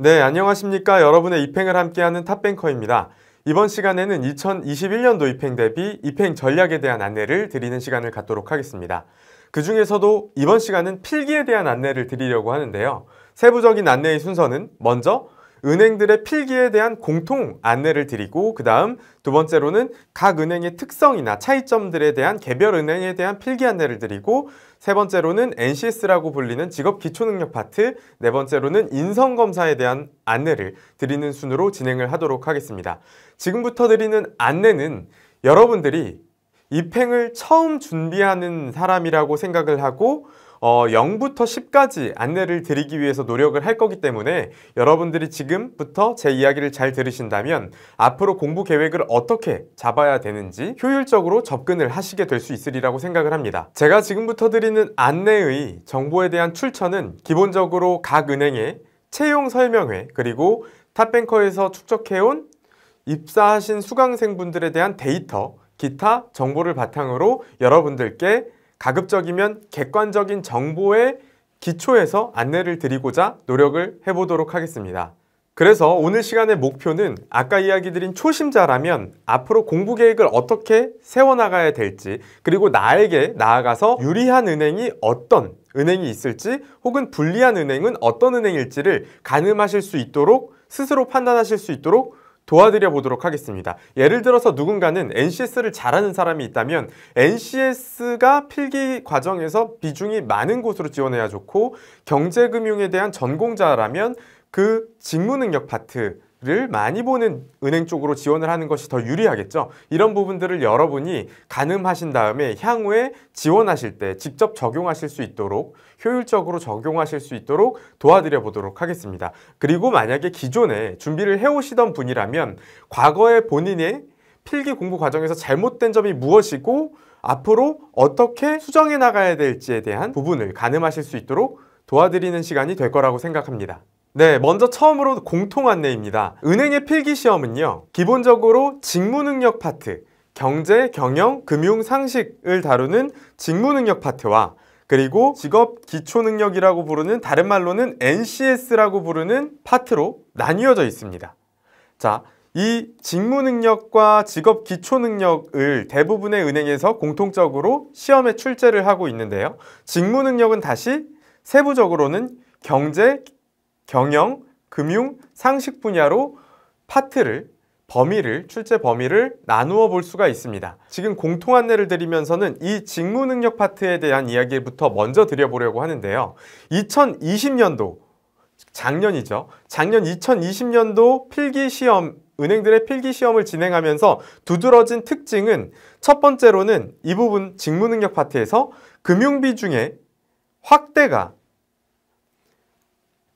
네, 안녕하십니까. 여러분의 입행을 함께하는 탑뱅커입니다. 이번 시간에는 2021년도 입행 대비 입행 전략에 대한 안내를 드리는 시간을 갖도록 하겠습니다. 그 중에서도 이번 시간은 필기에 대한 안내를 드리려고 하는데요. 세부적인 안내의 순서는 먼저 은행들의 필기에 대한 공통 안내를 드리고 그 다음 두 번째로는 각 은행의 특성이나 차이점들에 대한 개별 은행에 대한 필기 안내를 드리고 세 번째로는 NCS라고 불리는 직업 기초능력 파트 네 번째로는 인성검사에 대한 안내를 드리는 순으로 진행을 하도록 하겠습니다. 지금부터 드리는 안내는 여러분들이 입행을 처음 준비하는 사람이라고 생각을 하고 어, 0부터 10까지 안내를 드리기 위해서 노력을 할 거기 때문에 여러분들이 지금부터 제 이야기를 잘 들으신다면 앞으로 공부 계획을 어떻게 잡아야 되는지 효율적으로 접근을 하시게 될 수 있으리라고 생각을 합니다. 제가 지금부터 드리는 안내의 정보에 대한 출처는 기본적으로 각 은행의 채용 설명회 그리고 탑뱅커에서 축적해온 입사하신 수강생분들에 대한 데이터, 기타 정보를 바탕으로 여러분들께 가급적이면 객관적인 정보에 기초해서 안내를 드리고자 노력을 해보도록 하겠습니다. 그래서 오늘 시간의 목표는 아까 이야기 드린 초심자라면 앞으로 공부 계획을 어떻게 세워나가야 될지 그리고 나에게 나아가서 유리한 은행이 어떤 은행이 있을지 혹은 불리한 은행은 어떤 은행일지를 가늠하실 수 있도록 스스로 판단하실 수 있도록 도와드려 보도록 하겠습니다. 예를 들어서 누군가는 NCS를 잘하는 사람이 있다면 NCS가 필기 과정에서 비중이 많은 곳으로 지원해야 좋고 경제금융에 대한 전공자라면 그 직무 능력 파트 를 많이 보는 은행 쪽으로 지원을 하는 것이 더 유리하겠죠. 이런 부분들을 여러분이 가늠하신 다음에 향후에 지원하실 때 직접 적용하실 수 있도록 효율적으로 적용하실 수 있도록 도와드려 보도록 하겠습니다. 그리고 만약에 기존에 준비를 해오시던 분이라면 과거에 본인의 필기 공부 과정에서 잘못된 점이 무엇이고 앞으로 어떻게 수정해 나가야 될지에 대한 부분을 가늠하실 수 있도록 도와드리는 시간이 될 거라고 생각합니다. 네, 먼저 처음으로 공통 안내입니다. 은행의 필기 시험은요, 기본적으로 직무능력 파트, 경제, 경영, 금융, 상식을 다루는 직무능력 파트와 그리고 직업 기초능력이라고 부르는 다른 말로는 NCS라고 부르는 파트로 나뉘어져 있습니다. 자, 이 직무능력과 직업 기초능력을 대부분의 은행에서 공통적으로 시험에 출제를 하고 있는데요. 직무능력은 다시 세부적으로는 경제, 경영, 금융, 상식 분야로 파트를 범위를, 출제 범위를 나누어 볼 수가 있습니다. 지금 공통 안내를 드리면서는 이 직무 능력 파트에 대한 이야기부터 먼저 드려보려고 하는데요. 2020년도, 작년이죠. 작년 2020년도 필기시험, 은행들의 필기시험을 진행하면서 두드러진 특징은 첫 번째로는 이 부분 직무 능력 파트에서 금융비 중에 확대가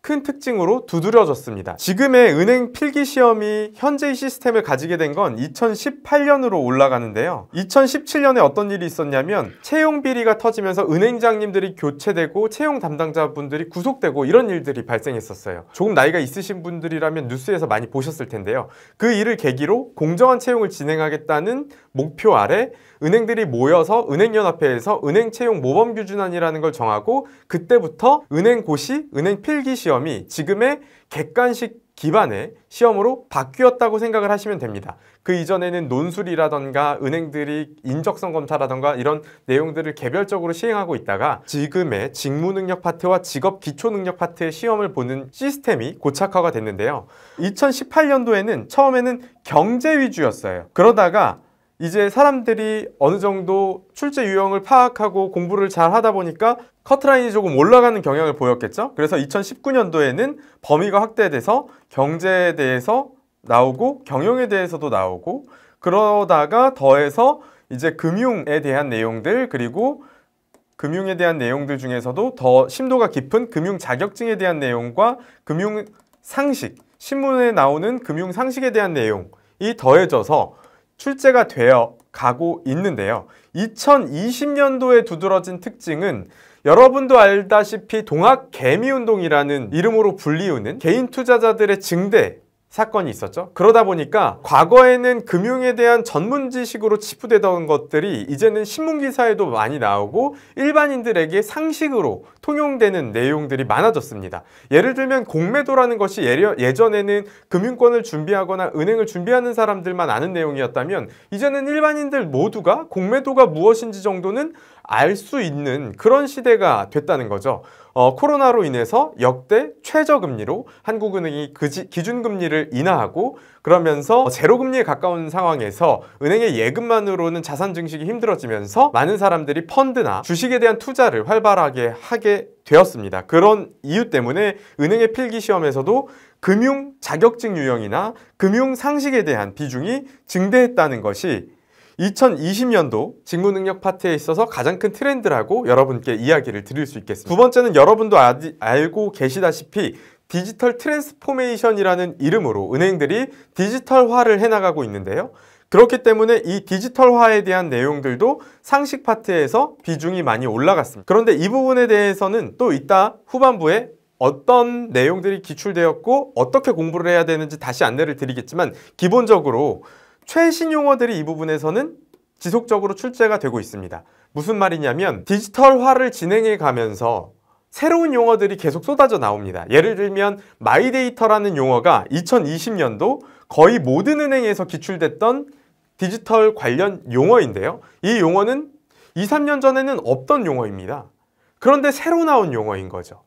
큰 특징으로 두드려졌습니다. 지금의 은행 필기 시험이 현재 의 시스템을 가지게 된 건 2018년으로 올라가는데요. 2017년에 어떤 일이 있었냐면 채용 비리가 터지면서 은행장님들이 교체되고 채용 담당자분들이 구속되고 이런 일들이 발생했었어요. 조금 나이가 있으신 분들이라면 뉴스에서 많이 보셨을 텐데요. 그 일을 계기로 공정한 채용을 진행하겠다는 목표 아래 은행들이 모여서 은행연합회에서 은행 채용 모범 규준안이라는 걸 정하고 그때부터 은행 고시, 은행 필기 시험이 지금의 객관식 기반의 시험으로 바뀌었다고 생각을 하시면 됩니다. 그 이전에는 논술이라던가 은행들이 인적성 검사라던가 이런 내용들을 개별적으로 시행하고 있다가 지금의 직무능력 파트와 직업 기초능력 파트의 시험을 보는 시스템이 고착화가 됐는데요. 2018년도에는 처음에는 경제 위주였어요. 그러다가 이제 사람들이 어느 정도 출제 유형을 파악하고 공부를 잘 하다 보니까 커트라인이 조금 올라가는 경향을 보였겠죠. 그래서 2019년도에는 범위가 확대돼서 경제에 대해서 나오고 경영에 대해서도 나오고 그러다가 더해서 이제 금융에 대한 내용들 그리고 금융에 대한 내용들 중에서도 더 심도가 깊은 금융 자격증에 대한 내용과 금융 상식, 신문에 나오는 금융 상식에 대한 내용이 더해져서 출제가 되어 가고 있는데요. 2020년도에 두드러진 특징은 여러분도 알다시피 동학 개미 운동이라는 이름으로 불리우는 개인 투자자들의 증대 사건이 있었죠. 그러다 보니까 과거에는 금융에 대한 전문 지식으로 치부되던 것들이 이제는 신문 기사에도 많이 나오고 일반인들에게 상식으로 통용되는 내용들이 많아졌습니다. 예를 들면 공매도라는 것이 예전에는 금융권을 준비하거나 은행을 준비하는 사람들만 아는 내용이었다면 이제는 일반인들 모두가 공매도가 무엇인지 정도는 알수 있는 그런 시대가 됐다는 거죠. 어, 코로나로 인해서 역대 최저금리로 한국은행이 그지, 기준금리를 인하하고 그러면서 제로금리에 가까운 상황에서 은행의 예금만으로는 자산 증식이 힘들어지면서 많은 사람들이 펀드나 주식에 대한 투자를 활발하게 하게 되었습니다. 그런 이유 때문에 은행의 필기시험에서도 금융 자격증 유형이나 금융 상식에 대한 비중이 증대했다는 것이 2020년도 직무 능력 파트에 있어서 가장 큰 트렌드라고 여러분께 이야기를 드릴 수 있겠습니다. 두 번째는 여러분도 아디, 알고 계시다시피 디지털 트랜스포메이션이라는 이름으로 은행들이 디지털화를 해나가고 있는데요. 그렇기 때문에 이 디지털화에 대한 내용들도 상식 파트에서 비중이 많이 올라갔습니다. 그런데 이 부분에 대해서는 또 이따 후반부에 어떤 내용들이 기출되었고 어떻게 공부를 해야 되는지 다시 안내를 드리겠지만 기본적으로 최신 용어들이 이 부분에서는 지속적으로 출제가 되고 있습니다. 무슨 말이냐면 디지털화를 진행해 가면서 새로운 용어들이 계속 쏟아져 나옵니다. 예를 들면 마이데이터라는 용어가 2020년도 거의 모든 은행에서 기출됐던 디지털 관련 용어인데요. 이 용어는 2, 3년 전에는 없던 용어입니다. 그런데 새로 나온 용어인 거죠.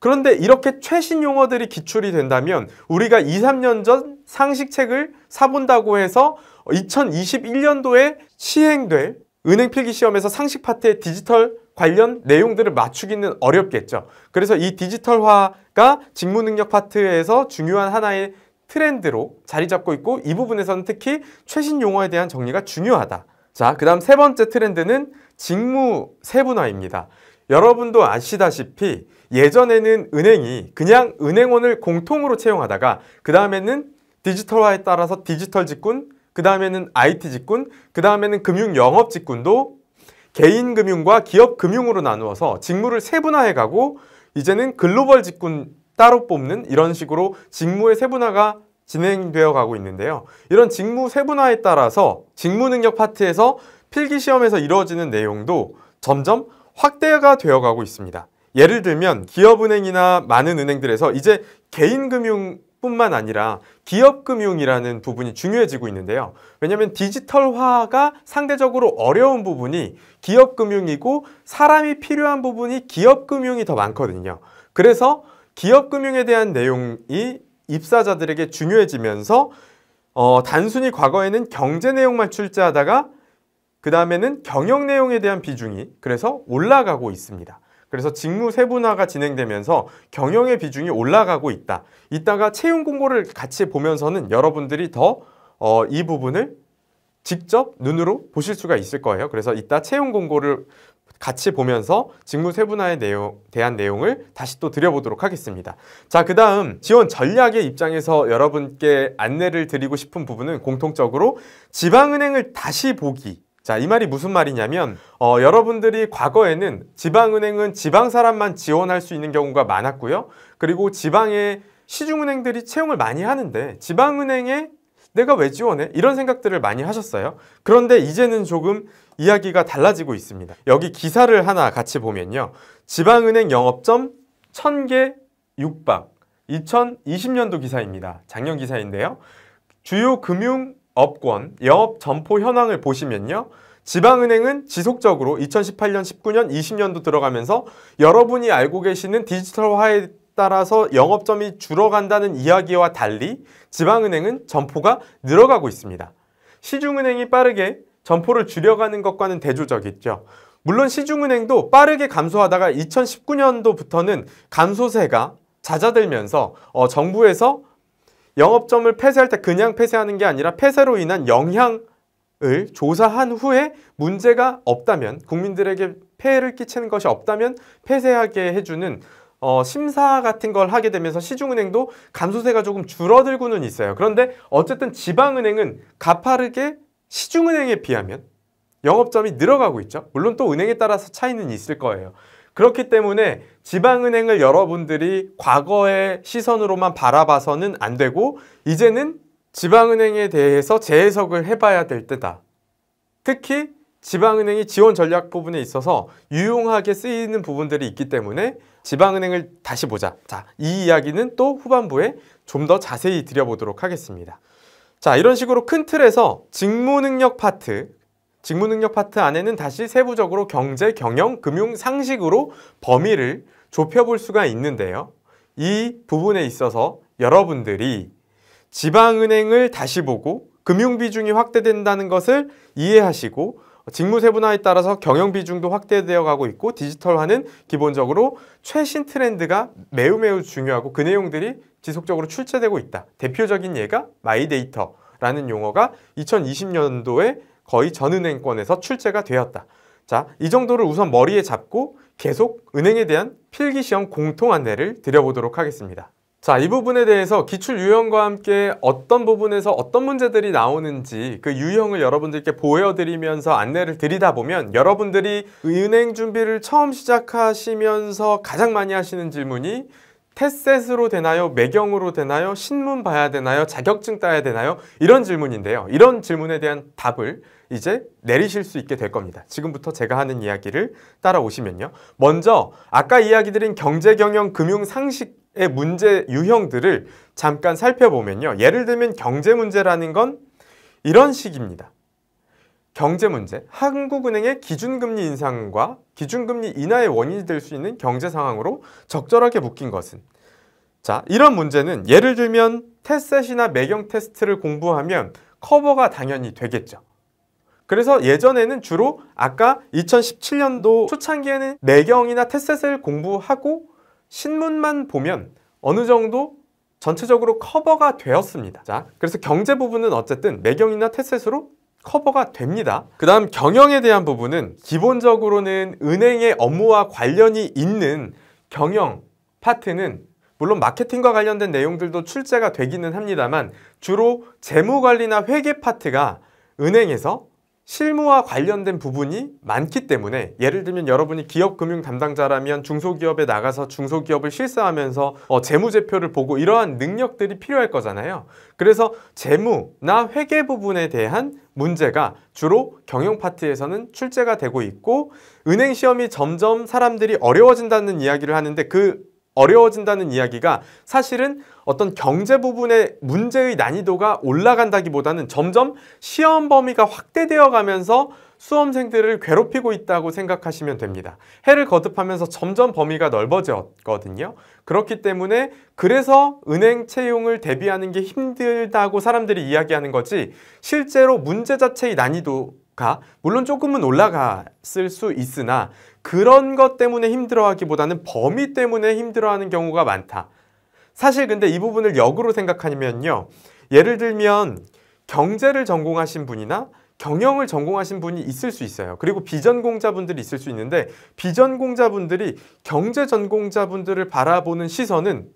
그런데 이렇게 최신 용어들이 기출이 된다면 우리가 2, 3년 전 상식책을 사본다고 해서 2021년도에 시행될 은행 필기 시험에서 상식 파트의 디지털 관련 내용들을 맞추기는 어렵겠죠. 그래서 이 디지털화가 직무 능력 파트에서 중요한 하나의 트렌드로 자리 잡고 있고 이 부분에서는 특히 최신 용어에 대한 정리가 중요하다. 자, 그 다음 세 번째 트렌드는 직무 세분화입니다. 여러분도 아시다시피 예전에는 은행이 그냥 은행원을 공통으로 채용하다가 그 다음에는 디지털화에 따라서 디지털 직군, 그 다음에는 IT 직군, 그 다음에는 금융 영업 직군도 개인 금융과 기업 금융으로 나누어서 직무를 세분화해 가고 이제는 글로벌 직군 따로 뽑는 이런 식으로 직무의 세분화가 진행되어 가고 있는데요. 이런 직무 세분화에 따라서 직무 능력 파트에서 필기 시험에서 이루어지는 내용도 점점 확대가 되어 가고 있습니다. 예를 들면 기업은행이나 많은 은행들에서 이제 개인금융 뿐만 아니라 기업금융이라는 부분이 중요해지고 있는데요. 왜냐하면 디지털화가 상대적으로 어려운 부분이 기업금융이고 사람이 필요한 부분이 기업금융이 더 많거든요. 그래서 기업금융에 대한 내용이 입사자들에게 중요해지면서 어, 단순히 과거에는 경제 내용만 출제하다가 그 다음에는 경영 내용에 대한 비중이 그래서 올라가고 있습니다. 그래서 직무 세분화가 진행되면서 경영의 비중이 올라가고 있다. 이따가 채용 공고를 같이 보면서는 여러분들이 더이 어, 부분을 직접 눈으로 보실 수가 있을 거예요. 그래서 이따 채용 공고를 같이 보면서 직무 세분화에 내용, 대한 내용을 다시 또 드려보도록 하겠습니다. 자, 그 다음 지원 전략의 입장에서 여러분께 안내를 드리고 싶은 부분은 공통적으로 지방은행을 다시 보기 자, 이 말이 무슨 말이냐면 어, 여러분들이 과거에는 지방은행은 지방 사람만 지원할 수 있는 경우가 많았고요. 그리고 지방의 시중은행들이 채용을 많이 하는데 지방은행에 내가 왜 지원해? 이런 생각들을 많이 하셨어요. 그런데 이제는 조금 이야기가 달라지고 있습니다. 여기 기사를 하나 같이 보면요. 지방은행 영업점 1000개 육박 2020년도 기사입니다. 작년 기사인데요. 주요 금융 업권, 영업 점포 현황을 보시면요. 지방은행은 지속적으로 2018년, 19년, 20년도 들어가면서 여러분이 알고 계시는 디지털화에 따라서 영업점이 줄어간다는 이야기와 달리 지방은행은 점포가 늘어가고 있습니다. 시중은행이 빠르게 점포를 줄여가는 것과는 대조적이죠. 물론 시중은행도 빠르게 감소하다가 2019년도부터는 감소세가 잦아들면서 어, 정부에서 영업점을 폐쇄할 때 그냥 폐쇄하는 게 아니라 폐쇄로 인한 영향을 조사한 후에 문제가 없다면 국민들에게 폐해를 끼치는 것이 없다면 폐쇄하게 해주는 어, 심사 같은 걸 하게 되면서 시중은행도 감소세가 조금 줄어들고는 있어요. 그런데 어쨌든 지방은행은 가파르게 시중은행에 비하면 영업점이 늘어가고 있죠. 물론 또 은행에 따라서 차이는 있을 거예요. 그렇기 때문에 지방은행을 여러분들이 과거의 시선으로만 바라봐서는 안 되고 이제는 지방은행에 대해서 재해석을 해봐야 될 때다. 특히 지방은행이 지원 전략 부분에 있어서 유용하게 쓰이는 부분들이 있기 때문에 지방은행을 다시 보자. 자, 이 이야기는 또 후반부에 좀 더 자세히 드려보도록 하겠습니다. 자, 이런 식으로 큰 틀에서 직무 능력 파트, 직무 능력 파트 안에는 다시 세부적으로 경제, 경영, 금융, 상식으로 범위를 좁혀볼 수가 있는데요. 이 부분에 있어서 여러분들이 지방은행을 다시 보고 금융비중이 확대된다는 것을 이해하시고 직무세분화에 따라서 경영비중도 확대되어 가고 있고 디지털화는 기본적으로 최신 트렌드가 매우 매우 중요하고 그 내용들이 지속적으로 출제되고 있다. 대표적인 예가 마이데이터라는 용어가 2020년도에 거의 전은행권에서 출제가 되었다. 자, 이 정도를 우선 머리에 잡고 계속 은행에 대한 필기시험 공통 안내를 드려보도록 하겠습니다. 자, 이 부분에 대해서 기출 유형과 함께 어떤 부분에서 어떤 문제들이 나오는지 그 유형을 여러분들께 보여드리면서 안내를 드리다 보면 여러분들이 은행 준비를 처음 시작하시면서 가장 많이 하시는 질문이 테셋으로 되나요? 매경으로 되나요? 신문 봐야 되나요? 자격증 따야 되나요? 이런 질문인데요. 이런 질문에 대한 답을 이제 내리실 수 있게 될 겁니다. 지금부터 제가 하는 이야기를 따라오시면요. 먼저 아까 이야기 드린 경제 경영 금융 상식의 문제 유형들을 잠깐 살펴보면요. 예를 들면 경제 문제라는 건 이런 식입니다. 경제 문제, 한국은행의 기준금리 인상과 기준금리 인하의 원인이 될 수 있는 경제 상황으로 적절하게 묶인 것은 자, 이런 문제는 예를 들면 테셋이나 매경 테스트를 공부하면 커버가 당연히 되겠죠. 그래서 예전에는 주로 아까 2017년도 초창기에는 내경이나 테셋을 공부하고 신문만 보면 어느 정도 전체적으로 커버가 되었습니다. 자, 그래서 경제 부분은 어쨌든 매경이나 테셋으로 커버가 됩니다. 그 다음 경영에 대한 부분은 기본적으로는 은행의 업무와 관련이 있는 경영 파트는 물론 마케팅과 관련된 내용들도 출제가 되기는 합니다만 주로 재무관리나 회계 파트가 은행에서 실무와 관련된 부분이 많기 때문에 예를 들면 여러분이 기업 금융 담당자라면 중소기업에 나가서 중소기업을 실사하면서 어, 재무제표를 보고 이러한 능력들이 필요할 거잖아요. 그래서 재무나 회계 부분에 대한 문제가 주로 경영 파트에서는 출제가 되고 있고 은행 시험이 점점 사람들이 어려워진다는 이야기를 하는데 그 어려워진다는 이야기가 사실은 어떤 경제 부분의 문제의 난이도가 올라간다기보다는 점점 시험 범위가 확대되어 가면서 수험생들을 괴롭히고 있다고 생각하시면 됩니다. 해를 거듭하면서 점점 범위가 넓어졌거든요. 그렇기 때문에 그래서 은행 채용을 대비하는 게 힘들다고 사람들이 이야기하는 거지 실제로 문제 자체의 난이도 가 물론 조금은 올라갔을 수 있으나 그런 것 때문에 힘들어하기보다는 범위 때문에 힘들어하는 경우가 많다. 사실 근데 이 부분을 역으로 생각하면요. 예를 들면 경제를 전공하신 분이나 경영을 전공하신 분이 있을 수 있어요. 그리고 비전공자분들이 있을 수 있는데 비전공자분들이 경제 전공자분들을 바라보는 시선은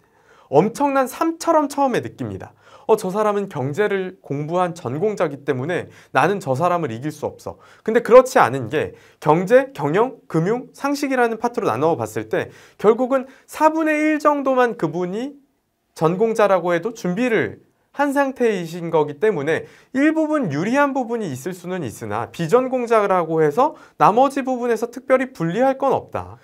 엄청난 삶처럼 처음에 느낍니다. 어, 저 사람은 경제를 공부한 전공자기 때문에 나는 저 사람을 이길 수 없어. 근데 그렇지 않은 게 경제, 경영, 금융, 상식이라는 파트로 나눠 봤을 때 결국은 4분의 1 정도만 그분이 전공자라고 해도 준비를 한 상태이신 거기 때문에 일부분 유리한 부분이 있을 수는 있으나 비전공자라고 해서 나머지 부분에서 특별히 불리할 건 없다.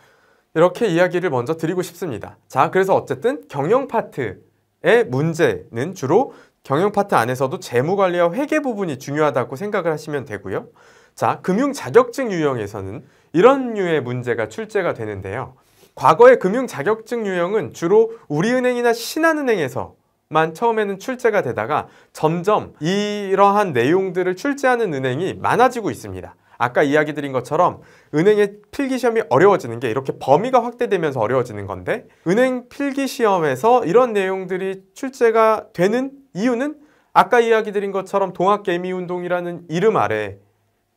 이렇게 이야기를 먼저 드리고 싶습니다. 자, 그래서 어쨌든 경영 파트 의 문제는 주로 경영 파트 안에서도 재무 관리와 회계 부분이 중요하다고 생각을 하시면 되고요. 자, 금융 자격증 유형에서는 이런 류의 문제가 출제가 되는데요. 과거의 금융 자격증 유형은 주로 우리은행이나 신한은행에서 만 처음에는 출제가 되다가 점점 이러한 내용들을 출제하는 은행이 많아지고 있습니다. 아까 이야기 드린 것처럼 은행의 필기시험이 어려워지는 게 이렇게 범위가 확대되면서 어려워지는 건데 은행 필기시험에서 이런 내용들이 출제가 되는 이유는 아까 이야기 드린 것처럼 동학개미운동이라는 이름 아래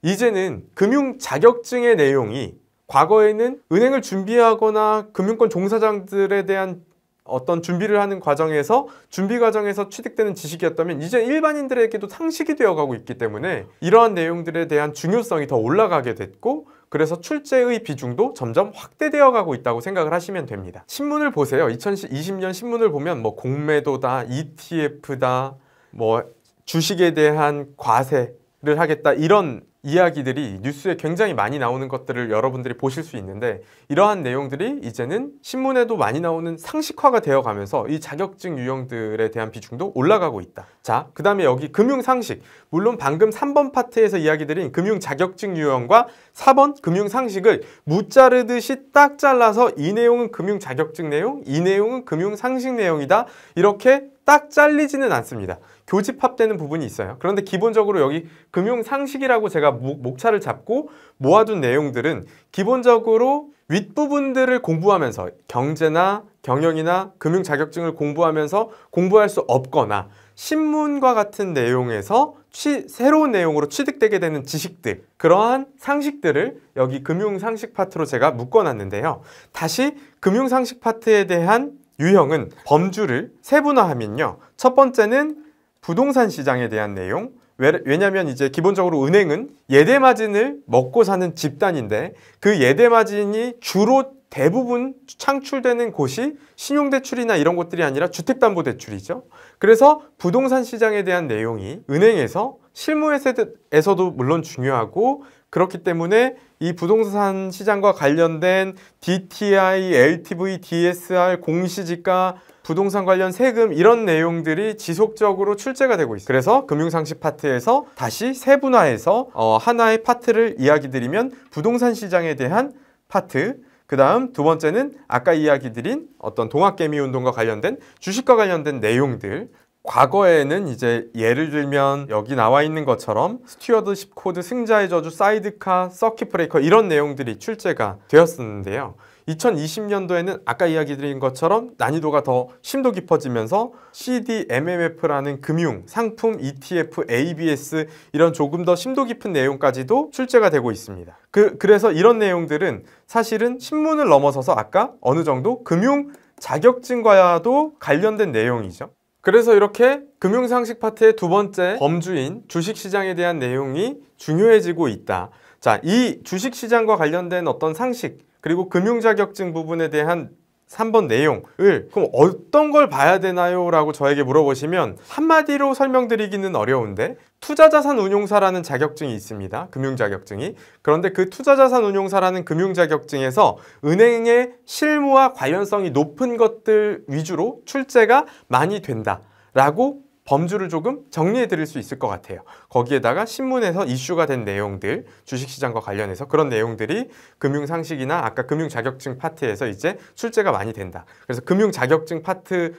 이제는 금융 자격증의 내용이 과거에는 은행을 준비하거나 금융권 종사장들에 대한 어떤 준비를 하는 과정에서 준비 과정에서 취득되는 지식이었다면 이제 일반인들에게도 상식이 되어가고 있기 때문에 이러한 내용들에 대한 중요성이 더 올라가게 됐고 그래서 출제의 비중도 점점 확대되어 가고 있다고 생각을 하시면 됩니다. 신문을 보세요. 2020년 신문을 보면 뭐 공매도다, ETF다, 뭐 주식에 대한 과세를 하겠다 이런 이야기들이 뉴스에 굉장히 많이 나오는 것들을 여러분들이 보실 수 있는데 이러한 내용들이 이제는 신문에도 많이 나오는 상식화가 되어 가면서 이 자격증 유형들에 대한 비중도 올라가고 있다. 자, 그 다음에 여기 금융 상식. 물론 방금 3번 파트에서 이야기 드린 금융 자격증 유형과 4번 금융 상식을 무자르듯이 딱 잘라서 이 내용은 금융 자격증 내용, 이 내용은 금융 상식 내용이다. 이렇게 딱 잘리지는 않습니다. 교집합되는 부분이 있어요. 그런데 기본적으로 여기 금융상식이라고 제가 목차를 잡고 모아둔 내용들은 기본적으로 윗부분들을 공부하면서 경제나 경영이나 금융 자격증을 공부하면서 공부할 수 없거나 신문과 같은 내용에서 취, 새로운 내용으로 취득되게 되는 지식들 그러한 상식들을 여기 금융 상식 파트로 제가 묶어놨는데요. 다시 금융 상식 파트에 대한 유형은 범주를 세분화하면요. 첫 번째는 부동산 시장에 대한 내용 왜냐하면 이제 기본적으로 은행은 예대 마진을 먹고 사는 집단인데 그 예대 마진이 주로 대부분 창출되는 곳이 신용대출이나 이런 것들이 아니라 주택담보대출이죠. 그래서 부동산 시장에 대한 내용이 은행에서 실무에서도 물론 중요하고 그렇기 때문에 이 부동산 시장과 관련된 DTI, LTV, DSR, 공시지가 부동산 관련 세금 이런 내용들이 지속적으로 출제가 되고 있어요 그래서 금융상식 파트에서 다시 세분화해서 어, 하나의 파트를 이야기 드리면 부동산 시장에 대한 파트 그 다음 두 번째는 아까 이야기 드린 어떤 동학개미운동과 관련된 주식과 관련된 내용들 과거에는 이제 예를 들면 여기 나와 있는 것처럼 스튜어드십 코드, 승자의 저주, 사이드카, 서킷 브레이커 이런 내용들이 출제가 되었었는데요. 2020년도에는 아까 이야기 드린 것처럼 난이도가 더 심도 깊어지면서 CD, MMF라는 금융, 상품, ETF, ABS 이런 조금 더 심도 깊은 내용까지도 출제가 되고 있습니다. 그, 그래서 이런 내용들은 사실은 신문을 넘어서서 아까 어느 정도 금융 자격증과도 관련된 내용이죠. 그래서 이렇게 금융상식 파트의 두 번째 범주인 주식시장에 대한 내용이 중요해지고 있다. 자, 이 주식시장과 관련된 어떤 상식, 그리고 금융자격증 부분에 대한 3번 내용을 그럼 어떤 걸 봐야 되나요? 라고 저에게 물어보시면 한마디로 설명드리기는 어려운데 투자자산운용사라는 자격증이 있습니다. 금융자격증이. 그런데 그 투자자산운용사라는 금융자격증에서 은행의 실무와 관련성이 높은 것들 위주로 출제가 많이 된다. 라고 범주를 조금 정리해 드릴 수 있을 것 같아요. 거기에다가 신문에서 이슈가 된 내용들, 주식시장과 관련해서 그런 내용들이 금융상식이나 아까 금융자격증 파트에서 이제 출제가 많이 된다. 그래서 금융자격증 파트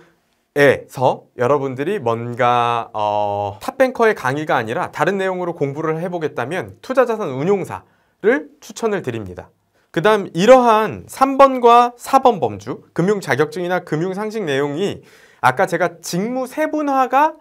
에서 여러분들이 뭔가 어, 탑뱅커의 강의가 아니라 다른 내용으로 공부를 해보겠다면 투자자산 운용사를 추천을 드립니다. 그 다음 이러한 3번과 4번 범주, 금융자격증이나 금융상식 내용이 아까 제가 직무 세분화가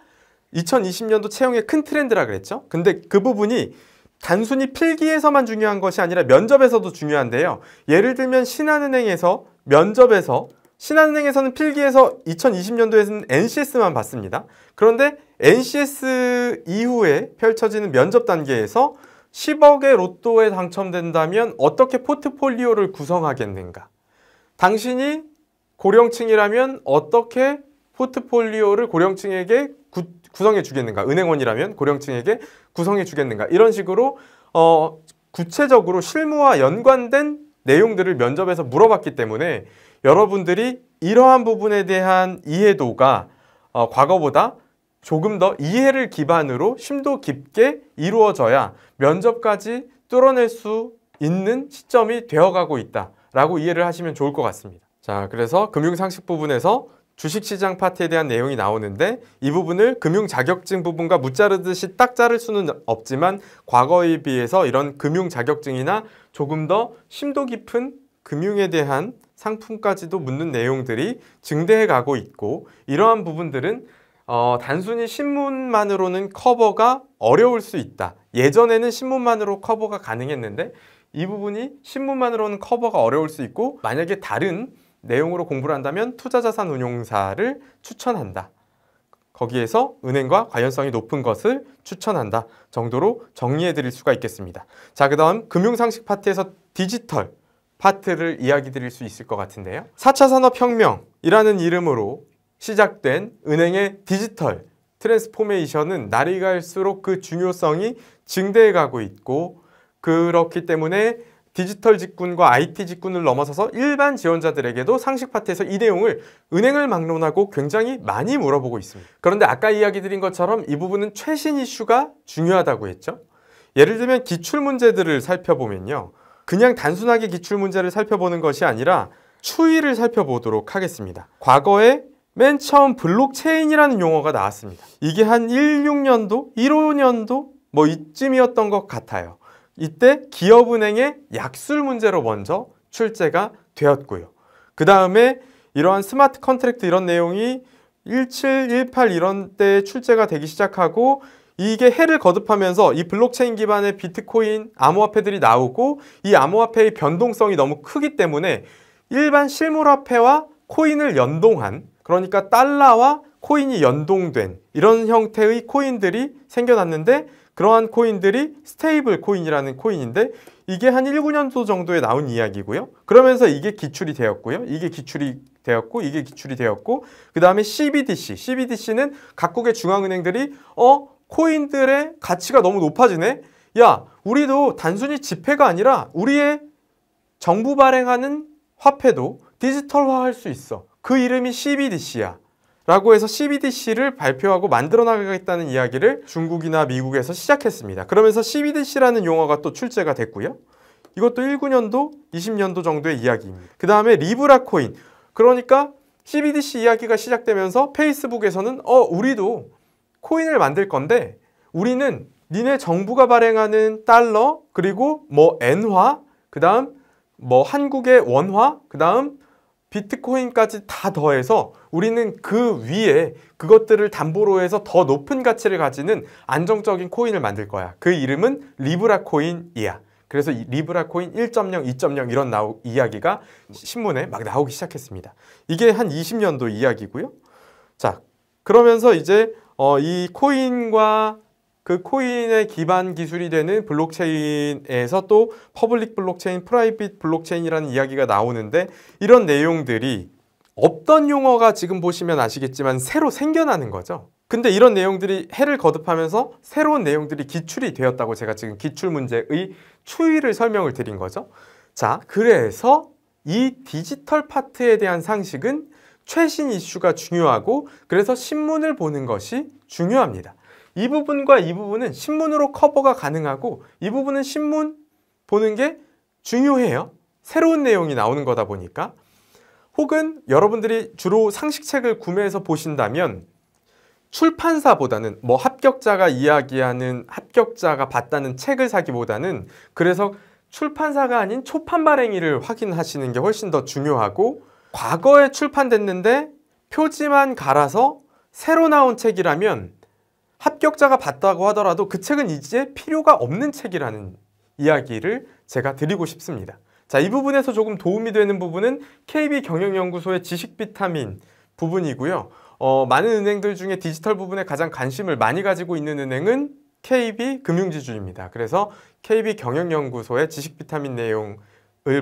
2020년도 채용의 큰 트렌드라 그랬죠. 근데 그 부분이 단순히 필기에서만 중요한 것이 아니라 면접에서도 중요한데요. 예를 들면 신한은행에서 면접에서 신한은행에서는 필기에서 2020년도에는 NCS만 봤습니다. 그런데 NCS 이후에 펼쳐지는 면접 단계에서 10억의 로또에 당첨된다면 어떻게 포트폴리오를 구성하겠는가? 당신이 고령층이라면 어떻게 포트폴리오를 고령층에게 구, 구성해 주겠는가 은행원이라면 고령층에게 구성해 주겠는가 이런 식으로 어, 구체적으로 실무와 연관된 내용들을 면접에서 물어봤기 때문에 여러분들이 이러한 부분에 대한 이해도가 어, 과거보다 조금 더 이해를 기반으로 심도 깊게 이루어져야 면접까지 뚫어낼 수 있는 시점이 되어가고 있다라고 이해를 하시면 좋을 것 같습니다. 자, 그래서 금융상식 부분에서 주식시장 파트에 대한 내용이 나오는데 이 부분을 금융자격증 부분과 무자르듯이 딱 자를 수는 없지만 과거에 비해서 이런 금융자격증이나 조금 더 심도 깊은 금융에 대한 상품까지도 묻는 내용들이 증대해 가고 있고 이러한 부분들은 어, 단순히 신문만으로는 커버가 어려울 수 있다. 예전에는 신문만으로 커버가 가능했는데 이 부분이 신문만으로는 커버가 어려울 수 있고 만약에 다른 내용으로 공부를 한다면 투자자산운용사를 추천한다. 거기에서 은행과 관련성이 높은 것을 추천한다 정도로 정리해 드릴 수가 있겠습니다. 자, 그 다음 금융상식 파트에서 디지털 파트를 이야기 드릴 수 있을 것 같은데요. 4차 산업혁명이라는 이름으로 시작된 은행의 디지털 트랜스포메이션은 날이 갈수록 그 중요성이 증대해 가고 있고 그렇기 때문에 디지털 직군과 IT 직군을 넘어서서 일반 지원자들에게도 상식 파트에서 이 내용을 은행을 막론하고 굉장히 많이 물어보고 있습니다. 그런데 아까 이야기 드린 것처럼 이 부분은 최신 이슈가 중요하다고 했죠. 예를 들면 기출 문제들을 살펴보면요. 그냥 단순하게 기출 문제를 살펴보는 것이 아니라 추이를 살펴보도록 하겠습니다. 과거에 맨 처음 블록체인이라는 용어가 나왔습니다. 이게 한 16년도, 15년도 뭐 이쯤이었던 것 같아요. 이때 기업은행의 약술 문제로 먼저 출제가 되었고요. 그 다음에 이러한 스마트 컨트랙트 이런 내용이 17, 18 이런 때 출제가 되기 시작하고 이게 해를 거듭하면서 이 블록체인 기반의 비트코인 암호화폐들이 나오고 이 암호화폐의 변동성이 너무 크기 때문에 일반 실물화폐와 코인을 연동한 그러니까 달러와 코인이 연동된 이런 형태의 코인들이 생겨났는데 그러한 코인들이 스테이블 코인이라는 코인인데 이게 한 1, 9년도 정도에 나온 이야기고요. 그러면서 이게 기출이 되었고요. 이게 기출이 되었고 이게 기출이 되었고 그 다음에 CBDC, CBDC는 각국의 중앙은행들이 어? 코인들의 가치가 너무 높아지네? 야, 우리도 단순히 지폐가 아니라 우리의 정부 발행하는 화폐도 디지털화할 수 있어. 그 이름이 CBDC야. 라고 해서 CBDC를 발표하고 만들어 나가겠다는 이야기를 중국이나 미국에서 시작했습니다. 그러면서 CBDC라는 용어가 또 출제가 됐고요. 이것도 19년도, 20년도 정도의 이야기입니다. 그 다음에 리브라 코인. 그러니까 CBDC 이야기가 시작되면서 페이스북에서는 어, 우리도 코인을 만들 건데 우리는 니네 정부가 발행하는 달러, 그리고 뭐 엔화, 그 다음 뭐 한국의 원화, 그 다음 비트코인까지 다 더해서 우리는 그 위에 그것들을 담보로 해서 더 높은 가치를 가지는 안정적인 코인을 만들 거야. 그 이름은 리브라 코인이야. 그래서 리브라 코인 1.0, 2.0 이런 나오, 이야기가 신문에 막 나오기 시작했습니다. 이게 한 20년도 이야기고요. 자, 그러면서 이제 어, 이 코인과 그 코인의 기반 기술이 되는 블록체인에서 또 퍼블릭 블록체인, 프라이빗 블록체인이라는 이야기가 나오는데 이런 내용들이 없던 용어가 지금 보시면 아시겠지만 새로 생겨나는 거죠. 근데 이런 내용들이 해를 거듭하면서 새로운 내용들이 기출이 되었다고 제가 지금 기출문제의 추이를 설명을 드린 거죠. 자, 그래서 이 디지털 파트에 대한 상식은 최신 이슈가 중요하고 그래서 신문을 보는 것이 중요합니다. 이 부분과 이 부분은 신문으로 커버가 가능하고 이 부분은 신문 보는 게 중요해요. 새로운 내용이 나오는 거다 보니까 혹은 여러분들이 주로 상식책을 구매해서 보신다면 출판사보다는 뭐 합격자가 이야기하는 합격자가 봤다는 책을 사기보다는 그래서 출판사가 아닌 초판 발행일을 확인하시는 게 훨씬 더 중요하고 과거에 출판됐는데 표지만 갈아서 새로 나온 책이라면 합격자가 봤다고 하더라도 그 책은 이제 필요가 없는 책이라는 이야기를 제가 드리고 싶습니다. 자, 이 부분에서 조금 도움이 되는 부분은 KB 경영연구소의 지식 비타민 부분이고요. 어, 많은 은행들 중에 디지털 부분에 가장 관심을 많이 가지고 있는 은행은 KB 금융지주입니다. 그래서 KB 경영연구소의 지식 비타민 내용을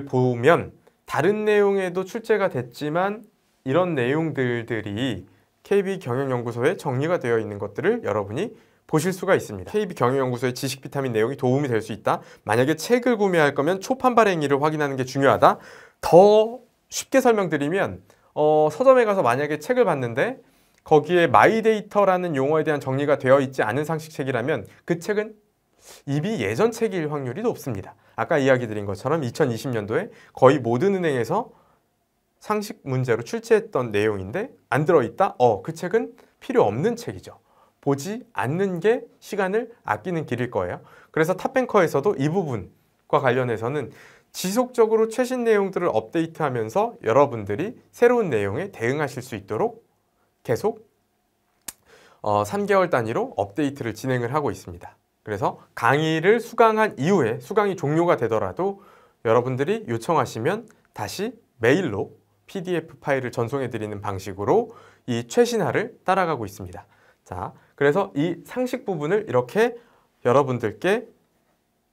보면 다른 내용에도 출제가 됐지만 이런 내용들들이 KB 경영연구소에 정리가 되어 있는 것들을 여러분이 보실 수가 있습니다. KB 경영연구소의 지식 비타민 내용이 도움이 될 수 있다. 만약에 책을 구매할 거면 초판발 행위를 확인하는 게 중요하다. 더 쉽게 설명드리면 어, 서점에 가서 만약에 책을 봤는데 거기에 마이데이터라는 용어에 대한 정리가 되어 있지 않은 상식 책이라면 그 책은 이미 예전 책일 확률이 높습니다. 아까 이야기 드린 것처럼 2020년도에 거의 모든 은행에서 상식 문제로 출제했던 내용인데 안 들어있다? 어, 그 책은 필요 없는 책이죠. 보지 않는 게 시간을 아끼는 길일 거예요. 그래서 탑뱅커에서도 이 부분과 관련해서는 지속적으로 최신 내용들을 업데이트하면서 여러분들이 새로운 내용에 대응하실 수 있도록 계속 어, 3개월 단위로 업데이트를 진행을 하고 있습니다. 그래서 강의를 수강한 이후에 수강이 종료가 되더라도 여러분들이 요청하시면 다시 메일로 PDF 파일을 전송해드리는 방식으로 이 최신화를 따라가고 있습니다. 자, 그래서 이 상식 부분을 이렇게 여러분들께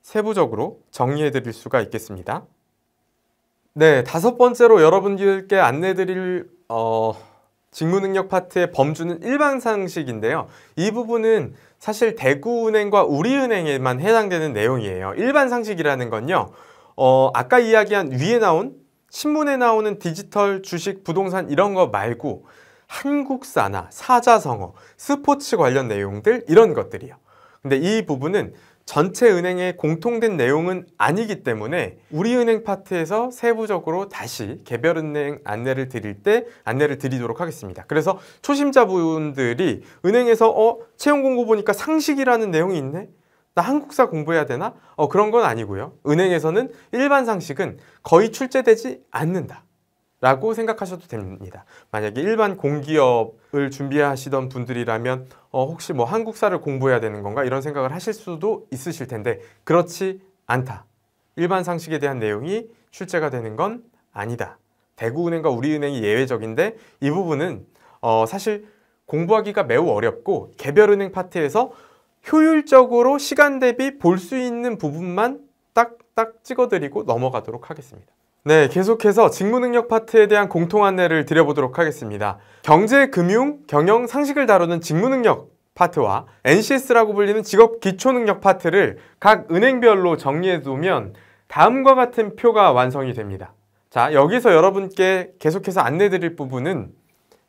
세부적으로 정리해 드릴 수가 있겠습니다. 네, 다섯 번째로 여러분들께 안내 드릴 어, 직무능력 파트의 범주는 일반상식인데요. 이 부분은 사실 대구은행과 우리은행에만 해당되는 내용이에요. 일반상식이라는 건요. 어, 아까 이야기한 위에 나온 신문에 나오는 디지털, 주식, 부동산 이런 거 말고 한국사나 사자성어, 스포츠 관련 내용들 이런 것들이요. 근데 이 부분은 전체 은행에 공통된 내용은 아니기 때문에 우리은행 파트에서 세부적으로 다시 개별은행 안내를 드릴 때 안내를 드리도록 하겠습니다. 그래서 초심자분들이 은행에서 어 채용 공고 보니까 상식이라는 내용이 있네? 나 한국사 공부해야 되나? 어 그런 건 아니고요. 은행에서는 일반 상식은 거의 출제되지 않는다. 라고 생각하셔도 됩니다. 만약에 일반 공기업을 준비하시던 분들이라면 어, 혹시 뭐 한국사를 공부해야 되는 건가 이런 생각을 하실 수도 있으실 텐데 그렇지 않다. 일반 상식에 대한 내용이 출제가 되는 건 아니다. 대구은행과 우리은행이 예외적인데 이 부분은 어, 사실 공부하기가 매우 어렵고 개별은행 파트에서 효율적으로 시간 대비 볼 수 있는 부분만 딱딱 찍어드리고 넘어가도록 하겠습니다. 네, 계속해서 직무 능력 파트에 대한 공통 안내를 드려보도록 하겠습니다. 경제, 금융, 경영, 상식을 다루는 직무 능력 파트와 NCS라고 불리는 직업 기초 능력 파트를 각 은행별로 정리해 두면 다음과 같은 표가 완성이 됩니다. 자, 여기서 여러분께 계속해서 안내 드릴 부분은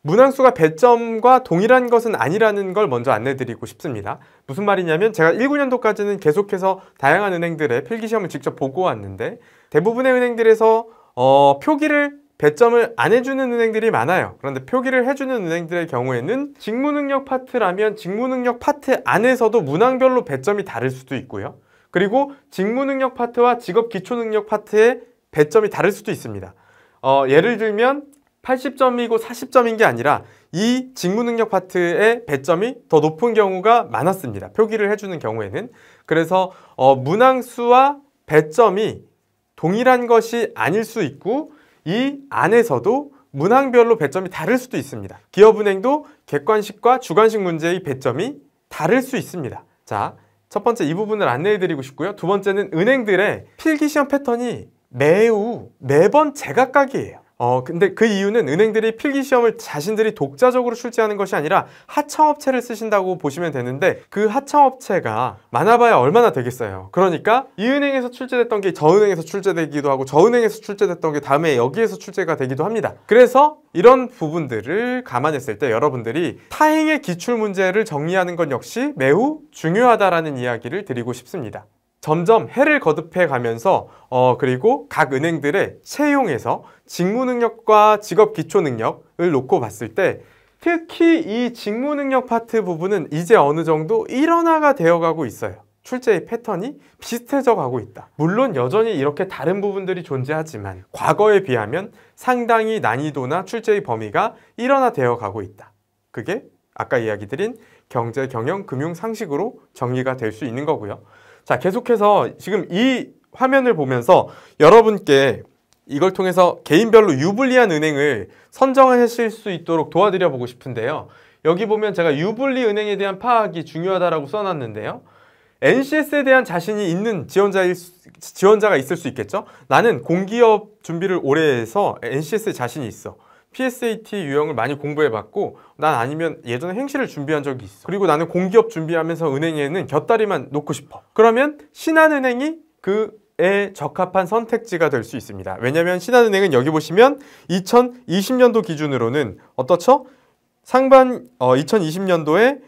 문항수가 배점과 동일한 것은 아니라는 걸 먼저 안내드리고 싶습니다. 무슨 말이냐면 제가 19년도까지는 계속해서 다양한 은행들의 필기시험을 직접 보고 왔는데 대부분의 은행들에서 어, 표기를 배점을 안 해주는 은행들이 많아요. 그런데 표기를 해주는 은행들의 경우에는 직무능력 파트라면 직무능력 파트 안에서도 문항별로 배점이 다를 수도 있고요. 그리고 직무능력 파트와 직업기초능력 파트의 배점이 다를 수도 있습니다. 어, 예를 들면 80점이고 40점인 게 아니라 이 직무능력 파트의 배점이 더 높은 경우가 많았습니다. 표기를 해주는 경우에는. 그래서 어, 문항수와 배점이 동일한 것이 아닐 수 있고 이 안에서도 문항별로 배점이 다를 수도 있습니다. 기업은행도 객관식과 주관식 문제의 배점이 다를 수 있습니다. 자, 첫 번째 이 부분을 안내해드리고 싶고요. 두 번째는 은행들의 필기시험 패턴이 매우 매번 제각각이에요. 어, 근데 그 이유는 은행들이 필기 시험을 자신들이 독자적으로 출제하는 것이 아니라 하청업체를 쓰신다고 보시면 되는데 그 하청업체가 많아봐야 얼마나 되겠어요. 그러니까 이 은행에서 출제됐던 게 저 은행에서 출제되기도 하고 저 은행에서 출제됐던 게 다음에 여기에서 출제가 되기도 합니다. 그래서 이런 부분들을 감안했을 때 여러분들이 타행의 기출 문제를 정리하는 건 역시 매우 중요하다라는 이야기를 드리고 싶습니다. 점점 해를 거듭해 가면서 어 그리고 각 은행들의 채용에서 직무 능력과 직업 기초 능력을 놓고 봤을 때 특히 이 직무 능력 파트 부분은 이제 어느 정도 일어나가 되어가고 있어요. 출제의 패턴이 비슷해져 가고 있다. 물론 여전히 이렇게 다른 부분들이 존재하지만 과거에 비하면 상당히 난이도나 출제의 범위가 일어나되어 가고 있다. 그게 아까 이야기 드린 경제, 경영, 금융 상식으로 정리가 될 수 있는 거고요. 자, 계속해서 지금 이 화면을 보면서 여러분께 이걸 통해서 개인별로 유불리한 은행을 선정하실 수 있도록 도와드려 보고 싶은데요. 여기 보면 제가 유불리 은행에 대한 파악이 중요하다고 써놨는데요. NCS에 대한 자신이 있는 지원자일, 지원자가 있을 수 있겠죠? 나는 공기업 준비를 오래 해서 NCS에 자신이 있어. PSAT 유형을 많이 공부해봤고 난 아니면 예전에 행시를 준비한 적이 있어 그리고 나는 공기업 준비하면서 은행에는 곁다리만 놓고 싶어 그러면 신한은행이 그에 적합한 선택지가 될 수 있습니다 왜냐하면 신한은행은 여기 보시면 2020년도 기준으로는 어떻죠? 상반 어, 2020년도에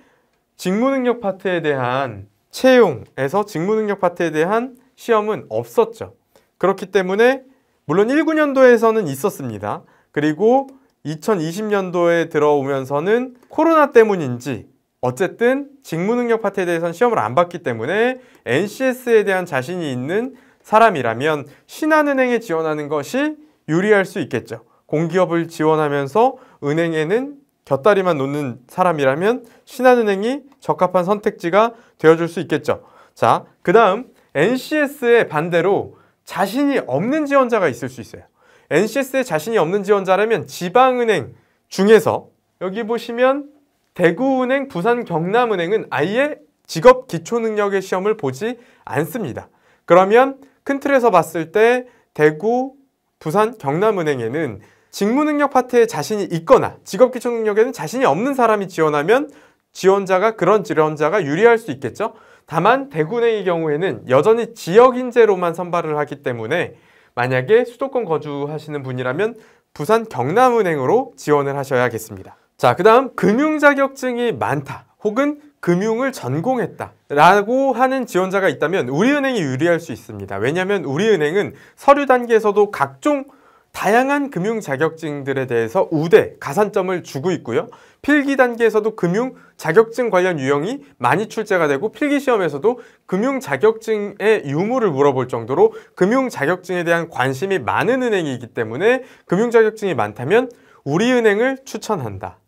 직무능력 파트에 대한 채용에서 직무능력 파트에 대한 시험은 없었죠 그렇기 때문에 물론 19년도에서는 있었습니다 그리고 2020년도에 들어오면서는 코로나 때문인지 어쨌든 직무능력 파트에 대해서는 시험을 안 봤기 때문에 NCS에 대한 자신이 있는 사람이라면 신한은행에 지원하는 것이 유리할 수 있겠죠. 공기업을 지원하면서 은행에는 곁다리만 놓는 사람이라면 신한은행이 적합한 선택지가 되어줄 수 있겠죠. 자, 그 다음 n c s 에 반대로 자신이 없는 지원자가 있을 수 있어요. NCS에 자신이 없는 지원자라면 지방은행 중에서 여기 보시면 대구은행, 부산 경남은행은 아예 직업 기초 능력의 시험을 보지 않습니다. 그러면 큰 틀에서 봤을 때 대구, 부산, 경남은행에는 직무 능력 파트에 자신이 있거나 직업 기초 능력에는 자신이 없는 사람이 지원하면 지원자가 그런 지원자가 유리할 수 있겠죠. 다만 대구은행의 경우에는 여전히 지역 인재로만 선발을 하기 때문에 만약에 수도권 거주하시는 분이라면 부산 경남은행으로 지원을 하셔야겠습니다. 자, 그 다음 금융자격증이 많다 혹은 금융을 전공했다 라고 하는 지원자가 있다면 우리은행이 유리할 수 있습니다. 왜냐하면 우리은행은 서류 단계에서도 각종 다양한 금융 자격증들에 대해서 우대, 가산점을 주고 있고요. 필기 단계에서도 금융 자격증 관련 유형이 많이 출제가 되고 필기 시험에서도 금융 자격증의 유무를 물어볼 정도로 금융 자격증에 대한 관심이 많은 은행이기 때문에 금융 자격증이 많다면 우리은행을 추천한다.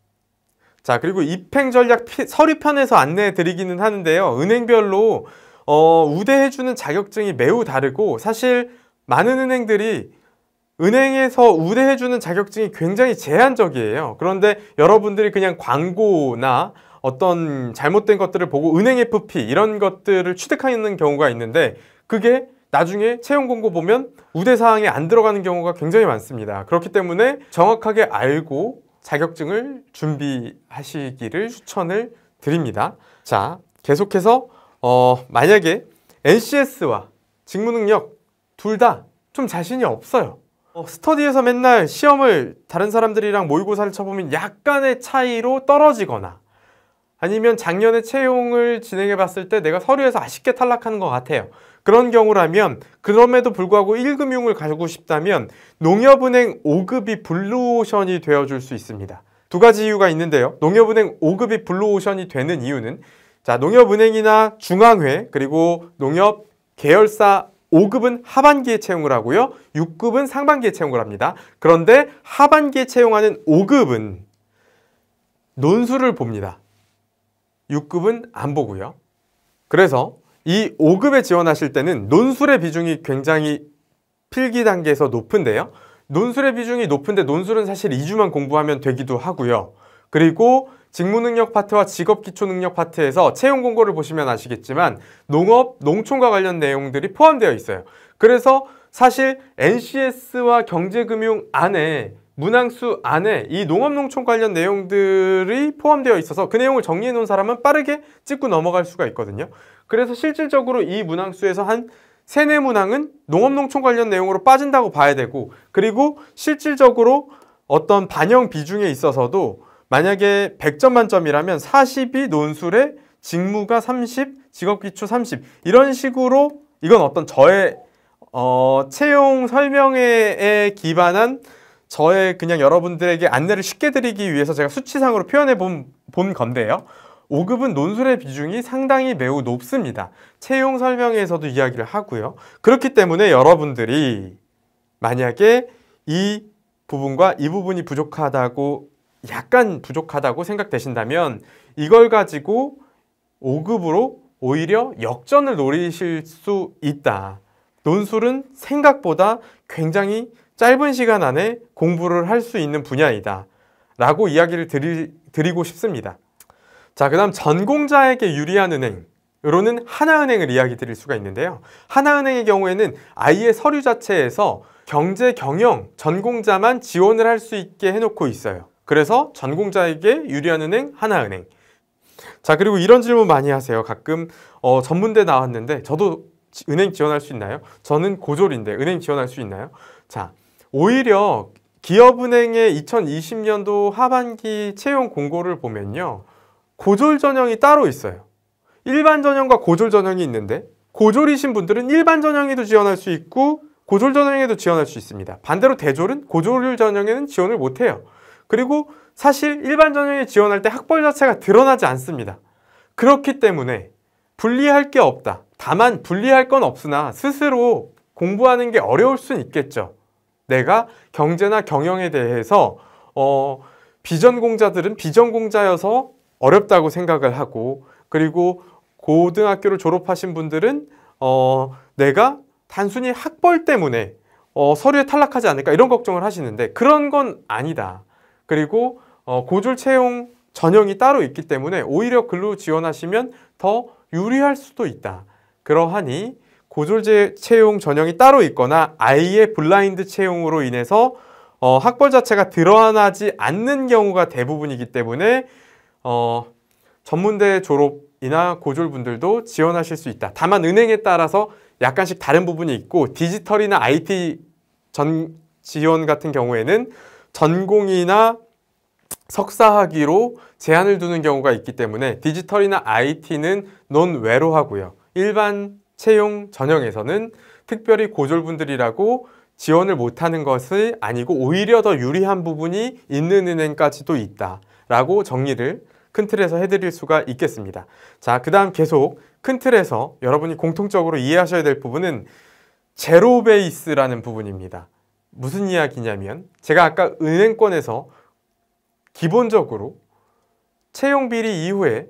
자 그리고 입행 전략 서류편에서 안내해 드리기는 하는데요. 은행별로 어, 우대해주는 자격증이 매우 다르고 사실 많은 은행들이 은행에서 우대해주는 자격증이 굉장히 제한적이에요. 그런데 여러분들이 그냥 광고나 어떤 잘못된 것들을 보고 은행 FP 이런 것들을 취득하는 경우가 있는데 그게 나중에 채용 공고 보면 우대 사항에 안 들어가는 경우가 굉장히 많습니다. 그렇기 때문에 정확하게 알고 자격증을 준비하시기를 추천을 드립니다. 자, 계속해서 어, 만약에 NCS와 직무능력 둘 다 좀 자신이 없어요. 어, 스터디에서 맨날 시험을 다른 사람들이랑 모의고사를 쳐보면 약간의 차이로 떨어지거나 아니면 작년에 채용을 진행해 봤을 때 내가 서류에서 아쉽게 탈락하는것 같아요. 그런 경우라면 그럼에도 불구하고 1금융을 가고 싶다면 농협은행 5급이 블루오션이 되어줄 수 있습니다. 두 가지 이유가 있는데요. 농협은행 5급이 블루오션이 되는 이유는 자 농협은행이나 중앙회 그리고 농협 계열사 5급은 하반기에 채용을 하고요. 6급은 상반기에 채용을 합니다. 그런데 하반기에 채용하는 5급은 논술을 봅니다. 6급은 안 보고요. 그래서 이 5급에 지원하실 때는 논술의 비중이 굉장히 필기 단계에서 높은데요. 논술의 비중이 높은데 논술은 사실 2주만 공부하면 되기도 하고요. 그리고 직무능력 파트와 직업기초능력 파트에서 채용 공고를 보시면 아시겠지만 농업, 농촌과 관련 내용들이 포함되어 있어요. 그래서 사실 NCS와 경제금융 안에 문항수 안에 이 농업농촌 관련 내용들이 포함되어 있어서 그 내용을 정리해 놓은 사람은 빠르게 찍고 넘어갈 수가 있거든요. 그래서 실질적으로 이 문항수에서 한 세네 문항은 농업농촌 관련 내용으로 빠진다고 봐야 되고 그리고 실질적으로 어떤 반영 비중에 있어서도 만약에 100점 만점이라면 40이 논술에 직무가 30, 직업기초 30 이런 식으로 이건 어떤 저의 어, 채용 설명회에 기반한 저의 그냥 여러분들에게 안내를 쉽게 드리기 위해서 제가 수치상으로 표현해 본, 본 건데요. 5급은 논술의 비중이 상당히 매우 높습니다. 채용 설명회에서도 이야기를 하고요. 그렇기 때문에 여러분들이 만약에 이 부분과 이 부분이 부족하다고 약간 부족하다고 생각되신다면 이걸 가지고 5급으로 오히려 역전을 노리실 수 있다. 논술은 생각보다 굉장히 짧은 시간 안에 공부를 할 수 있는 분야이다. 라고 이야기를 드리, 드리고 싶습니다. 자, 그 다음 전공자에게 유리한 은행. 으로는 하나은행을 이야기 드릴 수가 있는데요. 하나은행의 경우에는 아이의 서류 자체에서 경제 경영 전공자만 지원을 할 수 있게 해놓고 있어요. 그래서 전공자에게 유리한 은행 하나은행 자 그리고 이런 질문 많이 하세요 가끔 어, 전문대 나왔는데 저도 은행 지원할 수 있나요? 저는 고졸인데 은행 지원할 수 있나요? 자 오히려 기업은행의 2020년도 하반기 채용 공고를 보면요 고졸 전형이 따로 있어요 일반 전형과 고졸 전형이 있는데 고졸이신 분들은 일반 전형에도 지원할 수 있고 고졸 전형에도 지원할 수 있습니다 반대로 대졸은 고졸 전형에는 지원을 못해요 그리고 사실 일반 전형에 지원할 때 학벌 자체가 드러나지 않습니다. 그렇기 때문에 분리할 게 없다. 다만 분리할 건 없으나 스스로 공부하는 게 어려울 순 있겠죠. 내가 경제나 경영에 대해서 어, 비전공자들은 비전공자여서 어렵다고 생각을 하고 그리고 고등학교를 졸업하신 분들은 어, 내가 단순히 학벌 때문에 어, 서류에 탈락하지 않을까 이런 걱정을 하시는데 그런 건 아니다. 그리고 어, 고졸 채용 전형이 따로 있기 때문에 오히려 근로 지원하시면 더 유리할 수도 있다. 그러하니 고졸 채용 전형이 따로 있거나 아예 블라인드 채용으로 인해서 어, 학벌 자체가 드러나지 않는 경우가 대부분이기 때문에 어, 전문대 졸업이나 고졸 분들도 지원하실 수 있다. 다만 은행에 따라서 약간씩 다른 부분이 있고 디지털이나 IT 전 지원 같은 경우에는 전공이나 석사학위로 제한을 두는 경우가 있기 때문에 디지털이나 IT는 논외로 하고요. 일반 채용 전형에서는 특별히 고졸분들이라고 지원을 못하는 것이 아니고 오히려 더 유리한 부분이 있는 은행까지도 있다라고 정리를 큰 틀에서 해드릴 수가 있겠습니다. 자, 그 다음 계속 큰 틀에서 여러분이 공통적으로 이해하셔야 될 부분은 제로 베이스라는 부분입니다. 무슨 이야기냐면 제가 아까 은행권에서 기본적으로 채용 비리 이후에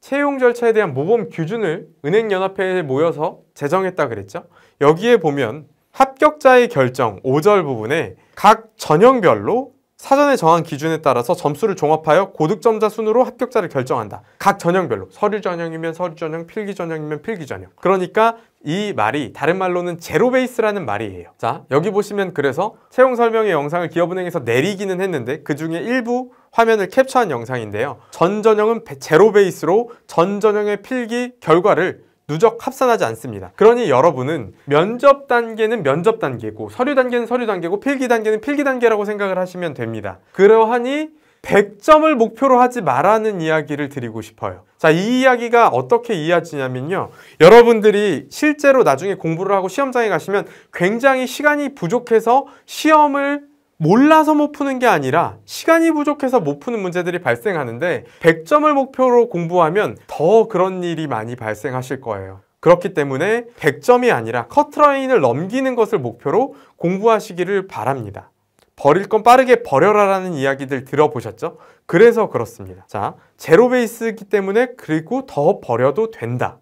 채용 절차에 대한 모범 기준을 은행연합회에 모여서 제정했다 그랬죠. 여기에 보면 합격자의 결정 5절 부분에 각 전형별로 사전에 정한 기준에 따라서 점수를 종합하여 고득점자 순으로 합격자를 결정한다. 각 전형별로 서류 전형이면 서류 전형, 필기 전형이면 필기 전형. 그러니까 이 말이 다른 말로는 제로 베이스라는 말이에요. 자, 여기 보시면 그래서 채용 설명의 영상을 기업은행에서 내리기는 했는데 그 중에 일부 화면을 캡처한 영상인데요. 전 전형은 제로 베이스로 전 전형의 필기 결과를 누적 합산하지 않습니다. 그러니 여러분은 면접 단계는 면접 단계고 서류 단계는 서류 단계고 필기 단계는 필기 단계라고 생각을 하시면 됩니다. 그러하니 100점을 목표로 하지 말라는 이야기를 드리고 싶어요. 자, 이 이야기가 어떻게 이해하시냐면요. 여러분들이 실제로 나중에 공부를 하고 시험장에 가시면 굉장히 시간이 부족해서 시험을 몰라서 못 푸는 게 아니라 시간이 부족해서 못 푸는 문제들이 발생하는데 100점을 목표로 공부하면 더 그런 일이 많이 발생하실 거예요. 그렇기 때문에 100점이 아니라 커트라인을 넘기는 것을 목표로 공부하시기를 바랍니다. 버릴 건 빠르게 버려라라는 이야기들 들어보셨죠? 그래서 그렇습니다. 자, 제로 베이스이기 때문에 그리고 더 버려도 된다.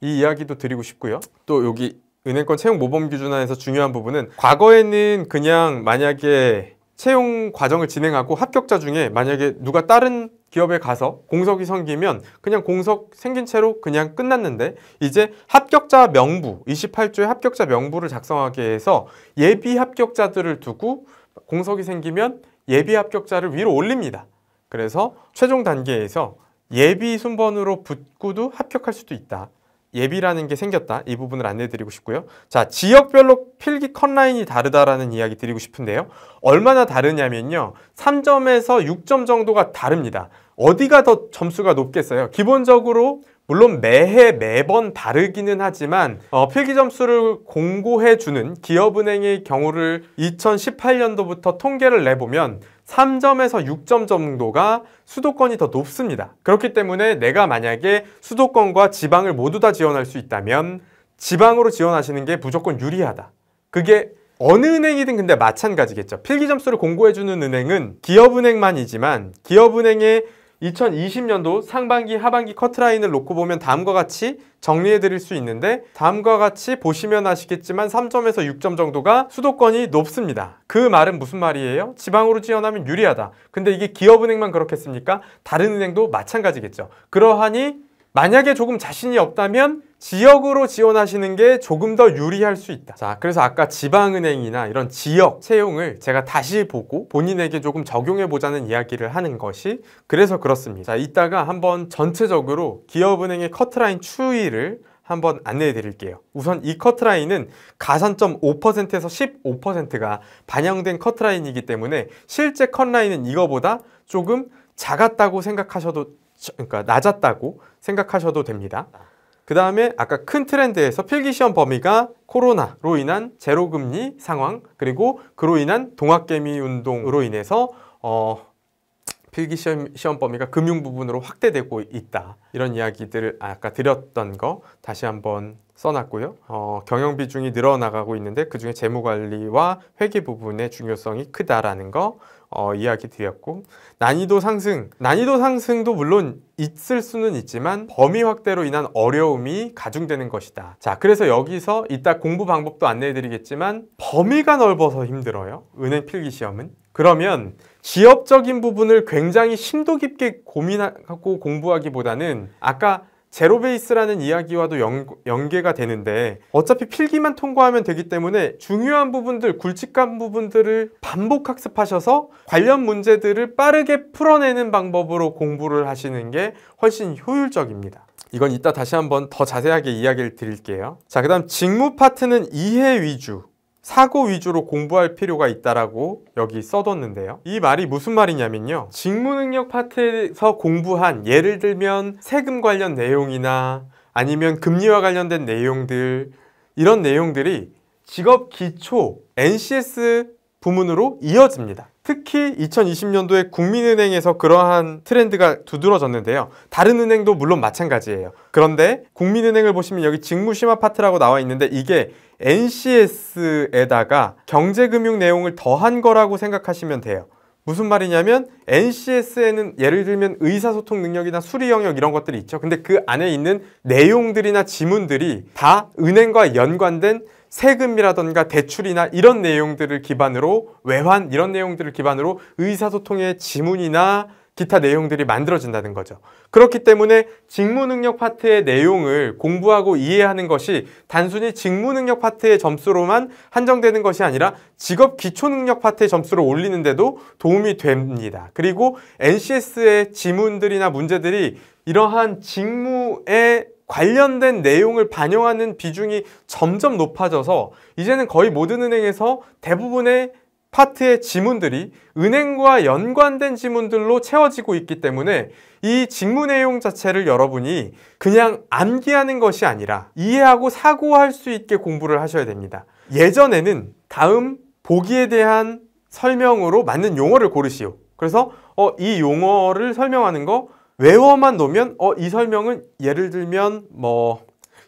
이 이야기도 드리고 싶고요. 또 여기 은행권 채용 모범 기준안에서 중요한 부분은 과거에는 그냥 만약에 채용 과정을 진행하고 합격자 중에 만약에 누가 다른 기업에 가서 공석이 생기면 그냥 공석 생긴 채로 그냥 끝났는데 이제 합격자 명부 28조의 합격자 명부를 작성하게 해서 예비 합격자들을 두고 공석이 생기면 예비 합격자를 위로 올립니다. 그래서 최종 단계에서 예비 순번으로 붙고도 합격할 수도 있다. 예비라는 게 생겼다. 이 부분을 안내드리고 해 싶고요. 자, 지역별로 필기 컷라인이 다르다라는 이야기 드리고 싶은데요. 얼마나 다르냐면요. 3점에서 6점 정도가 다릅니다. 어디가 더 점수가 높겠어요? 기본적으로 물론 매해 매번 다르기는 하지만 어, 필기 점수를 공고해주는 기업은행의 경우를 2018년도부터 통계를 내보면 3점에서 6점 정도가 수도권이 더 높습니다. 그렇기 때문에 내가 만약에 수도권과 지방을 모두 다 지원할 수 있다면 지방으로 지원하시는 게 무조건 유리하다. 그게 어느 은행이든 근데 마찬가지겠죠. 필기 점수를 공고해주는 은행은 기업은행만이지만 기업은행의 2020년도 상반기 하반기 커트라인을 놓고 보면 다음과 같이 정리해 드릴 수 있는데 다음과 같이 보시면 아시겠지만 3점에서 6점 정도가 수도권이 높습니다. 그 말은 무슨 말이에요? 지방으로 지원하면 유리하다. 근데 이게 기업은행만 그렇겠습니까? 다른 은행도 마찬가지겠죠. 그러하니 만약에 조금 자신이 없다면 지역으로 지원하시는 게 조금 더 유리할 수 있다 자 그래서 아까 지방은행이나 이런 지역 채용을 제가 다시 보고 본인에게 조금 적용해 보자는 이야기를 하는 것이 그래서 그렇습니다 자 이따가 한번 전체적으로 기업은행의 커트라인 추이를 한번 안내해 드릴게요 우선 이 커트라인은 가산점 5%에서 15%가 반영된 커트라인이기 때문에 실제 컷라인은 이거보다 조금 작았다고 생각하셔도 그러니까 낮았다고 생각하셔도 됩니다 그 다음에 아까 큰 트렌드에서 필기시험 범위가 코로나로 인한 제로금리 상황 그리고 그로 인한 동학개미 운동으로 인해서 어, 필기시험 시험 범위가 금융 부분으로 확대되고 있다. 이런 이야기들을 아까 드렸던 거 다시 한번 써놨고요. 어, 경영 비중이 늘어나가고 있는데 그중에 재무관리와 회계 부분의 중요성이 크다라는 거 어, 이야기 드렸고 난이도 상승, 난이도 상승도 물론 있을 수는 있지만 범위 확대로 인한 어려움이 가중되는 것이다. 자, 그래서 여기서 이따 공부 방법도 안내해 드리겠지만 범위가 넓어서 힘들어요. 은행 필기 시험은. 그러면 지역적인 부분을 굉장히 심도 깊게 고민하고 공부하기보다는 아까 제로베이스라는 이야기와도 연, 연계가 되는데 어차피 필기만 통과하면 되기 때문에 중요한 부분들, 굵직한 부분들을 반복 학습하셔서 관련 문제들을 빠르게 풀어내는 방법으로 공부를 하시는 게 훨씬 효율적입니다. 이건 이따 다시 한번 더 자세하게 이야기를 드릴게요. 자, 그 다음 직무 파트는 이해 위주, 사고 위주로 공부할 필요가 있다라고 여기 써뒀는데요. 이 말이 무슨 말이냐면요. 직무능력 파트에서 공부한 예를 들면 세금 관련 내용이나 아니면 금리와 관련된 내용들 이런 내용들이 직업 기초 NCS 부문으로 이어집니다. 특히 2020년도에 국민은행에서 그러한 트렌드가 두드러졌는데요. 다른 은행도 물론 마찬가지예요. 그런데 국민은행을 보시면 여기 직무심화 파트라고 나와 있는데 이게 NCS에다가 경제금융 내용을 더한 거라고 생각하시면 돼요. 무슨 말이냐면 NCS에는 예를 들면 의사소통 능력이나 수리 영역 이런 것들이 있죠. 근데 그 안에 있는 내용들이나 지문들이 다 은행과 연관된 세금이라든가 대출이나 이런 내용들을 기반으로 외환 이런 내용들을 기반으로 의사소통의 지문이나 기타 내용들이 만들어진다는 거죠. 그렇기 때문에 직무능력 파트의 내용을 공부하고 이해하는 것이 단순히 직무능력 파트의 점수로만 한정되는 것이 아니라 직업 기초능력 파트의 점수를 올리는데도 도움이 됩니다. 그리고 NCS의 지문들이나 문제들이 이러한 직무의 관련된 내용을 반영하는 비중이 점점 높아져서 이제는 거의 모든 은행에서 대부분의 파트의 지문들이 은행과 연관된 지문들로 채워지고 있기 때문에 이 직무 내용 자체를 여러분이 그냥 암기하는 것이 아니라 이해하고 사고할 수 있게 공부를 하셔야 됩니다. 예전에는 다음 보기에 대한 설명으로 맞는 용어를 고르시오. 그래서 어, 이 용어를 설명하는 거 외워만 놓으면 어, 이 설명은 예를 들면 뭐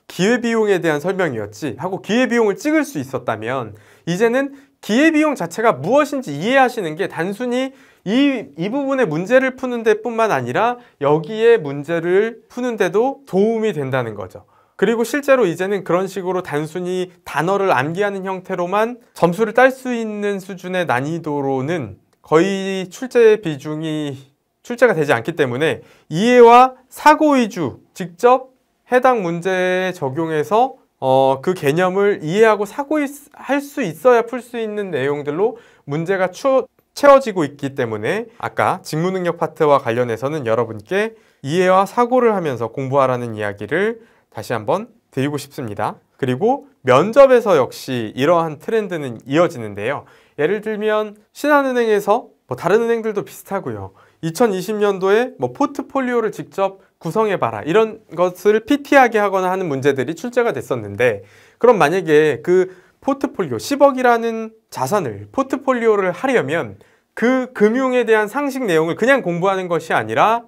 기회비용에 대한 설명이었지 하고 기회비용을 찍을 수 있었다면 이제는 기회비용 자체가 무엇인지 이해하시는 게 단순히 이, 이 부분의 문제를 푸는 데 뿐만 아니라 여기에 문제를 푸는 데도 도움이 된다는 거죠. 그리고 실제로 이제는 그런 식으로 단순히 단어를 암기하는 형태로만 점수를 딸 수 있는 수준의 난이도로는 거의 출제 비중이 출제가 되지 않기 때문에 이해와 사고 위주 직접 해당 문제에 적용해서 어, 그 개념을 이해하고 사고 할수 있어야 풀 수 있는 내용들로 문제가 추, 채워지고 있기 때문에 아까 직무능력 파트와 관련해서는 여러분께 이해와 사고를 하면서 공부하라는 이야기를 다시 한번 드리고 싶습니다. 그리고 면접에서 역시 이러한 트렌드는 이어지는데요. 예를 들면 신한은행에서 뭐 다른 은행들도 비슷하고요. 2020년도에 뭐 포트폴리오를 직접 구성해봐라 이런 것을 PT하게 하거나 하는 문제들이 출제가 됐었는데 그럼 만약에 그 포트폴리오 10억이라는 자산을 포트폴리오를 하려면 그 금융에 대한 상식 내용을 그냥 공부하는 것이 아니라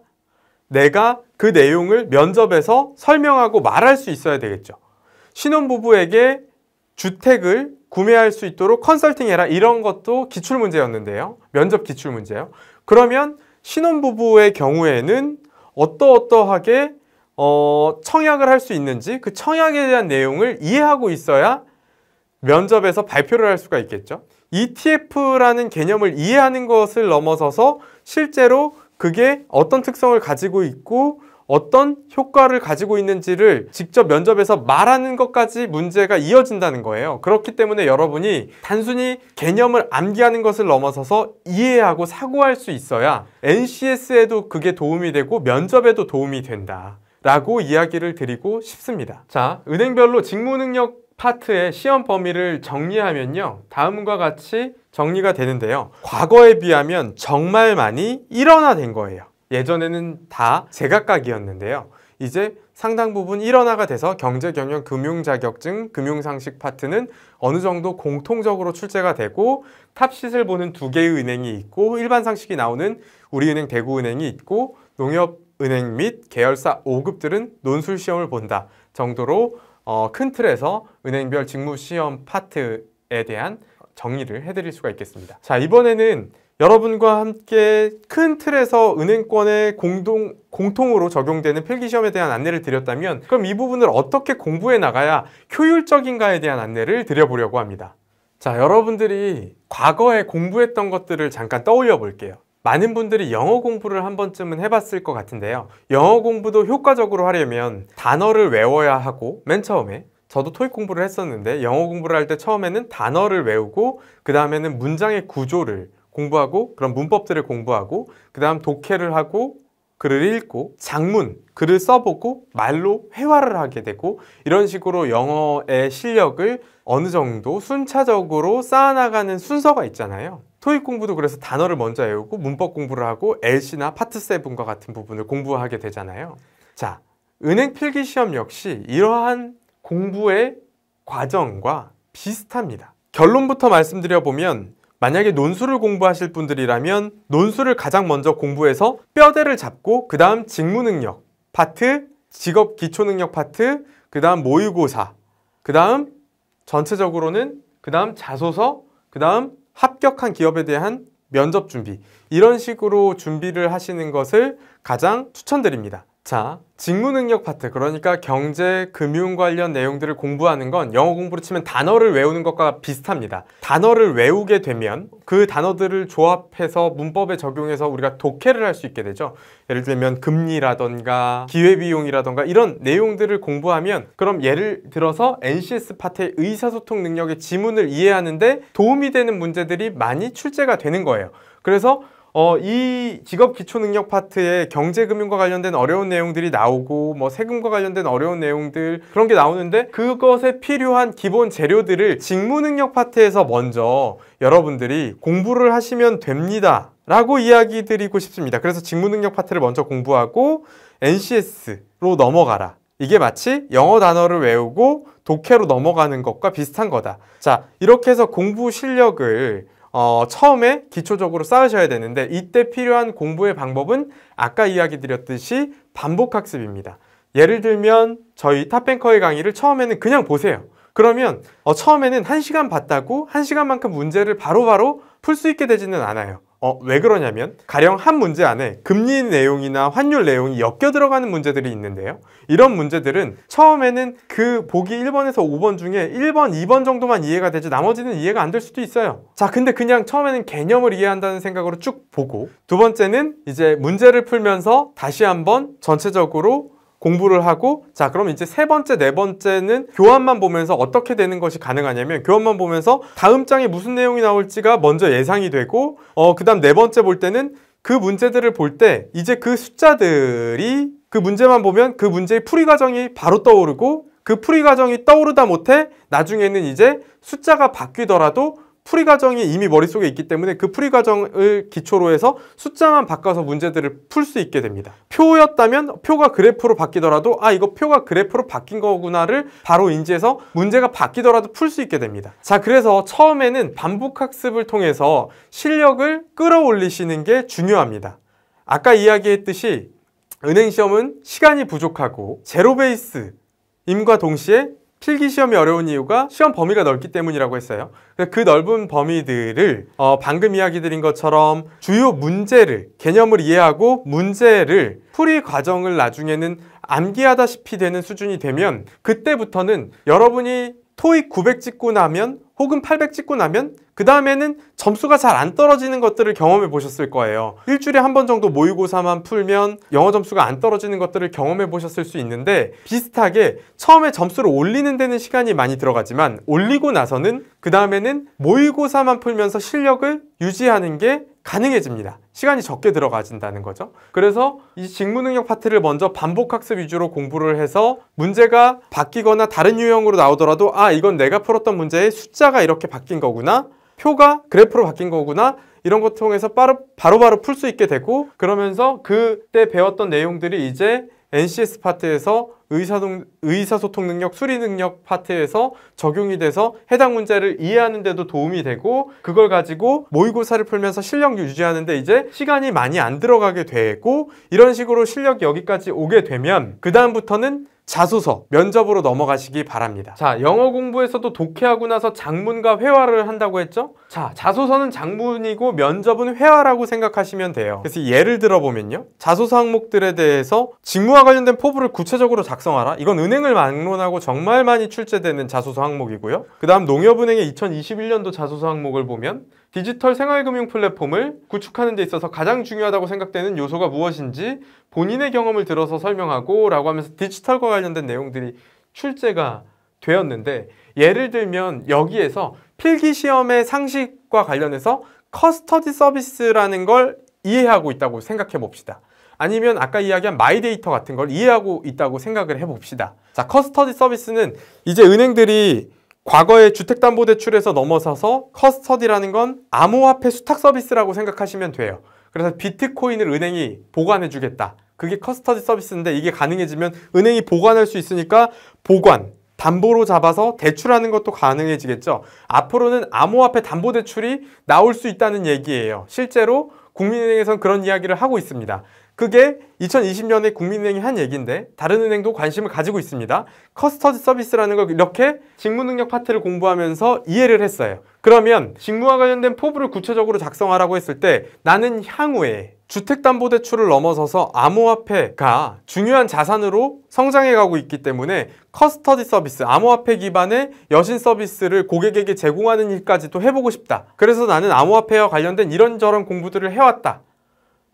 내가 그 내용을 면접에서 설명하고 말할 수 있어야 되겠죠. 신혼부부에게 주택을 구매할 수 있도록 컨설팅해라 이런 것도 기출문제였는데요. 면접 기출문제요. 그러면 신혼부부의 경우에는 어떠어떠하게 어, 청약을 할 수 있는지 그 청약에 대한 내용을 이해하고 있어야 면접에서 발표를 할 수가 있겠죠. ETF라는 개념을 이해하는 것을 넘어서서 실제로 그게 어떤 특성을 가지고 있고 어떤 효과를 가지고 있는지를 직접 면접에서 말하는 것까지 문제가 이어진다는 거예요. 그렇기 때문에 여러분이 단순히 개념을 암기하는 것을 넘어서서 이해하고 사고할 수 있어야 NCS에도 그게 도움이 되고 면접에도 도움이 된다. 라고 이야기를 드리고 싶습니다. 자, 은행별로 직무 능력 파트의 시험 범위를 정리하면요. 다음과 같이 정리가 되는데요. 과거에 비하면 정말 많이 일어나된 거예요. 예전에는 다 제각각이었는데요. 이제 상당 부분 일원화가 돼서 경제, 경영, 금융 자격증, 금융 상식 파트는 어느 정도 공통적으로 출제가 되고 탑시을 보는 두 개의 은행이 있고 일반 상식이 나오는 우리은행, 대구은행이 있고 농협은행 및 계열사 5급들은 논술 시험을 본다 정도로 어, 큰 틀에서 은행별 직무 시험 파트에 대한 정리를 해드릴 수가 있겠습니다. 자 이번에는 여러분과 함께 큰 틀에서 은행권의 공동, 공통으로 적용되는 필기시험에 대한 안내를 드렸다면 그럼 이 부분을 어떻게 공부해 나가야 효율적인가에 대한 안내를 드려보려고 합니다. 자, 여러분들이 과거에 공부했던 것들을 잠깐 떠올려 볼게요. 많은 분들이 영어 공부를 한 번쯤은 해봤을 것 같은데요. 영어 공부도 효과적으로 하려면 단어를 외워야 하고 맨 처음에 저도 토익 공부를 했었는데 영어 공부를 할 때 처음에는 단어를 외우고 그 다음에는 문장의 구조를 공부하고 그런 문법들을 공부하고 그 다음 독해를 하고 글을 읽고 장문, 글을 써보고 말로 회화를 하게 되고 이런 식으로 영어의 실력을 어느 정도 순차적으로 쌓아나가는 순서가 있잖아요. 토익 공부도 그래서 단어를 먼저 외우고 문법 공부를 하고 LC나 파트 7과 같은 부분을 공부하게 되잖아요. 자, 은행 필기 시험 역시 이러한 공부의 과정과 비슷합니다. 결론부터 말씀드려 보면 만약에 논술을 공부하실 분들이라면 논술을 가장 먼저 공부해서 뼈대를 잡고 그 다음 직무능력 파트, 직업 기초능력 파트, 그 다음 모의고사, 그 다음 전체적으로는 그 다음 자소서, 그 다음 합격한 기업에 대한 면접 준비 이런 식으로 준비를 하시는 것을 가장 추천드립니다. 자, 직무 능력 파트, 그러니까 경제, 금융 관련 내용들을 공부하는 건 영어 공부로 치면 단어를 외우는 것과 비슷합니다. 단어를 외우게 되면 그 단어들을 조합해서 문법에 적용해서 우리가 독해를 할 수 있게 되죠. 예를 들면 금리라던가 기회비용이라던가 이런 내용들을 공부하면 그럼 예를 들어서 NCS 파트의 의사소통 능력의 지문을 이해하는데 도움이 되는 문제들이 많이 출제가 되는 거예요. 그래서 어, 이 직업 기초 능력 파트에 경제 금융과 관련된 어려운 내용들이 나오고 뭐 세금과 관련된 어려운 내용들 그런 게 나오는데 그것에 필요한 기본 재료들을 직무 능력 파트에서 먼저 여러분들이 공부를 하시면 됩니다. 라고 이야기 드리고 싶습니다. 그래서 직무 능력 파트를 먼저 공부하고 NCS로 넘어가라. 이게 마치 영어 단어를 외우고 독해로 넘어가는 것과 비슷한 거다. 자, 이렇게 해서 공부 실력을 어, 처음에 기초적으로 쌓으셔야 되는데 이때 필요한 공부의 방법은 아까 이야기 드렸듯이 반복학습입니다. 예를 들면 저희 탑뱅커의 강의를 처음에는 그냥 보세요. 그러면 어, 처음에는 한시간 봤다고 한시간만큼 문제를 바로바로 풀 수 있게 되지는 않아요. 어, 왜 그러냐면 가령 한 문제 안에 금리 내용이나 환율 내용이 엮여 들어가는 문제들이 있는데요. 이런 문제들은 처음에는 그 보기 1번에서 5번 중에 1번, 2번 정도만 이해가 되지 나머지는 이해가 안 될 수도 있어요. 자, 근데 그냥 처음에는 개념을 이해한다는 생각으로 쭉 보고 두 번째는 이제 문제를 풀면서 다시 한번 전체적으로 공부를 하고 자 그럼 이제 세 번째 네 번째는 교환만 보면서 어떻게 되는 것이 가능하냐면 교환만 보면서 다음 장에 무슨 내용이 나올지가 먼저 예상이 되고 어 그다음 네 번째 볼 때는 그 문제들을 볼 때 이제 그 숫자들이 그 문제만 보면 그 문제의 풀이 과정이 바로 떠오르고 그 풀이 과정이 떠오르다 못해 나중에는 이제 숫자가 바뀌더라도 풀이 과정이 이미 머릿속에 있기 때문에 그 풀이 과정을 기초로 해서 숫자만 바꿔서 문제들을 풀 수 있게 됩니다. 표였다면 표가 그래프로 바뀌더라도 아 이거 표가 그래프로 바뀐 거구나를 바로 인지해서 문제가 바뀌더라도 풀 수 있게 됩니다. 자 그래서 처음에는 반복 학습을 통해서 실력을 끌어올리시는 게 중요합니다. 아까 이야기했듯이 은행 시험은 시간이 부족하고 제로 베이스 임과 동시에 필기 시험이 어려운 이유가 시험 범위가 넓기 때문이라고 했어요. 그 넓은 범위들을 어, 방금 이야기 드린 것처럼 주요 문제를 개념을 이해하고 문제를 풀이 과정을 나중에는 암기하다시피 되는 수준이 되면 그때부터는 여러분이 토익 900 찍고 나면 혹은 800 찍고 나면 그 다음에는 점수가 잘 안 떨어지는 것들을 경험해 보셨을 거예요. 일주일에 한 번 정도 모의고사만 풀면 영어 점수가 안 떨어지는 것들을 경험해 보셨을 수 있는데 비슷하게 처음에 점수를 올리는 데는 시간이 많이 들어가지만 올리고 나서는 그 다음에는 모의고사만 풀면서 실력을 유지하는 게 가능해집니다. 시간이 적게 들어가진다는 거죠. 그래서 이 직무능력 파트를 먼저 반복학습 위주로 공부를 해서 문제가 바뀌거나 다른 유형으로 나오더라도 아 이건 내가 풀었던 문제의 숫자가 이렇게 바뀐 거구나 표가 그래프로 바뀐 거구나 이런 것 통해서 바로 바로 바로 풀 수 있게 되고 그러면서 그때 배웠던 내용들이 이제 NCS 파트에서 의사동, 의사소통 능력, 수리 능력 파트에서 적용이 돼서 해당 문제를 이해하는 데도 도움이 되고 그걸 가지고 모의고사를 풀면서 실력 유지하는 데 이제 시간이 많이 안 들어가게 되고 이런 식으로 실력 여기까지 오게 되면 그 다음부터는 자소서, 면접으로 넘어가시기 바랍니다. 자, 영어 공부에서도 독해하고 나서 장문과 회화를 한다고 했죠? 자, 자소서는 장문이고 면접은 회화라고 생각하시면 돼요. 그래서 예를 들어보면요. 자소서 항목들에 대해서 직무와 관련된 포부를 구체적으로 작성하라. 이건 은행을 막론하고 정말 많이 출제되는 자소서 항목이고요. 그 다음 농협은행의 2021년도 자소서 항목을 보면 디지털 생활금융 플랫폼을 구축하는 데 있어서 가장 중요하다고 생각되는 요소가 무엇인지 본인의 경험을 들어서 설명하고 라고 하면서 디지털과 관련된 내용들이 출제가 되었는데 예를 들면 여기에서 필기시험의 상식과 관련해서 커스터디 서비스라는 걸 이해하고 있다고 생각해 봅시다. 아니면 아까 이야기한 마이데이터 같은 걸 이해하고 있다고 생각을 해봅시다. 자, 커스터디 서비스는 이제 은행들이 과거에 주택담보대출에서 넘어서서 커스터디라는 건 암호화폐 수탁 서비스라고 생각하시면 돼요. 그래서 비트코인을 은행이 보관해 주겠다. 그게 커스터디 서비스인데 이게 가능해지면 은행이 보관할 수 있으니까 보관, 담보로 잡아서 대출하는 것도 가능해지겠죠. 앞으로는 암호화폐 담보대출이 나올 수 있다는 얘기예요. 실제로 국민은행에서는 그런 이야기를 하고 있습니다. 그게 2020년에 국민은행이 한 얘기인데 다른 은행도 관심을 가지고 있습니다. 커스터드 서비스라는 걸 이렇게 직무 능력 파트를 공부하면서 이해를 했어요. 그러면 직무와 관련된 포부를 구체적으로 작성하라고 했을 때 나는 향후에 주택담보대출을 넘어서서 암호화폐가 중요한 자산으로 성장해가고 있기 때문에 커스터디 서비스, 암호화폐 기반의 여신 서비스를 고객에게 제공하는 일까지도 해보고 싶다. 그래서 나는 암호화폐와 관련된 이런저런 공부들을 해왔다.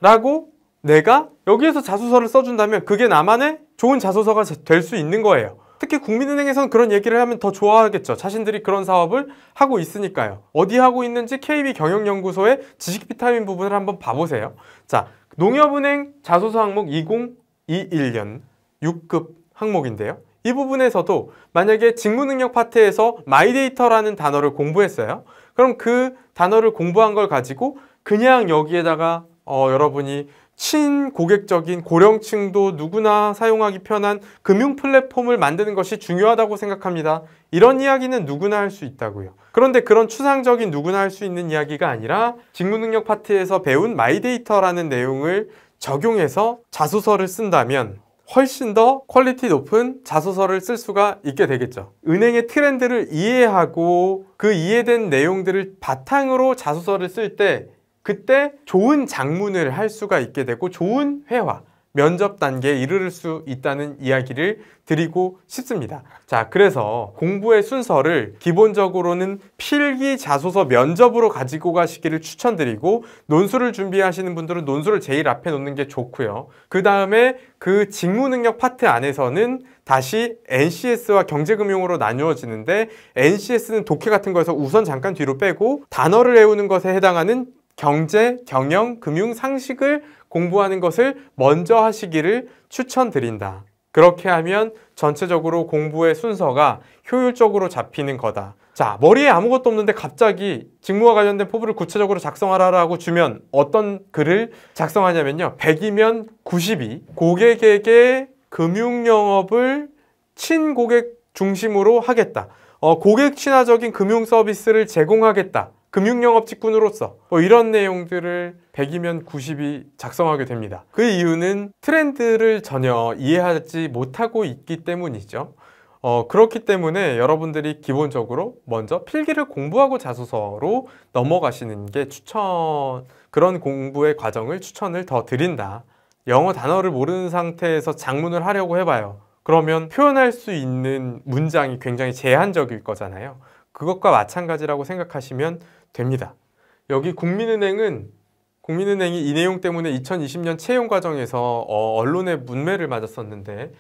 라고 내가 여기에서 자소서를 써준다면 그게 나만의 좋은 자소서가 될 수 있는 거예요. 특히 국민은행에서는 그런 얘기를 하면 더 좋아하겠죠. 자신들이 그런 사업을 하고 있으니까요. 어디 하고 있는지 KB 경영연구소의 지식 비타민 부분을 한번 봐보세요. 자, 농협은행 자소서 항목 2021년 6급 항목인데요. 이 부분에서도 만약에 직무능력 파트에서 마이데이터라는 단어를 공부했어요. 그럼 그 단어를 공부한 걸 가지고 그냥 여기에다가 어, 여러분이 친고객적인 고령층도 누구나 사용하기 편한 금융 플랫폼을 만드는 것이 중요하다고 생각합니다. 이런 이야기는 누구나 할 수 있다고요. 그런데 그런 추상적인 누구나 할 수 있는 이야기가 아니라 직무능력 파트에서 배운 마이데이터라는 내용을 적용해서 자소서를 쓴다면 훨씬 더 퀄리티 높은 자소서를 쓸 수가 있게 되겠죠. 은행의 트렌드를 이해하고 그 이해된 내용들을 바탕으로 자소서를 쓸때 그때 좋은 장문을 할 수가 있게 되고 좋은 회화, 면접 단계에 이르를 수 있다는 이야기를 드리고 싶습니다. 자, 그래서 공부의 순서를 기본적으로는 필기 자소서 면접으로 가지고 가시기를 추천드리고 논술을 준비하시는 분들은 논술을 제일 앞에 놓는 게 좋고요. 그 다음에 그 직무 능력 파트 안에서는 다시 NCS와 경제금융으로 나누어지는데 NCS는 독해 같은 거에서 우선 잠깐 뒤로 빼고 단어를 외우는 것에 해당하는 경제, 경영, 금융, 상식을 공부하는 것을 먼저 하시기를 추천드린다. 그렇게 하면 전체적으로 공부의 순서가 효율적으로 잡히는 거다. 자, 머리에 아무것도 없는데 갑자기 직무와 관련된 포부를 구체적으로 작성하라라고 주면 어떤 글을 작성하냐면요. 100이면 90이 고객에게 금융 영업을 친고객 중심으로 하겠다. 어, 고객 친화적인 금융 서비스를 제공하겠다. 금융영업 직군으로서 뭐 이런 내용들을 100이면 90이 작성하게 됩니다. 그 이유는 트렌드를 전혀 이해하지 못하고 있기 때문이죠. 어, 그렇기 때문에 여러분들이 기본적으로 먼저 필기를 공부하고 자소서로 넘어가시는 게 추천, 그런 공부의 과정을 추천을 더 드린다. 영어 단어를 모르는 상태에서 작문을 하려고 해봐요. 그러면 표현할 수 있는 문장이 굉장히 제한적일 거잖아요. 그것과 마찬가지라고 생각하시면 됩니다. 여기 국민은행은 국민은행이 이 내용 때문에 2020년 채용 과정에서 어, 언론의 문매를 맞았었는데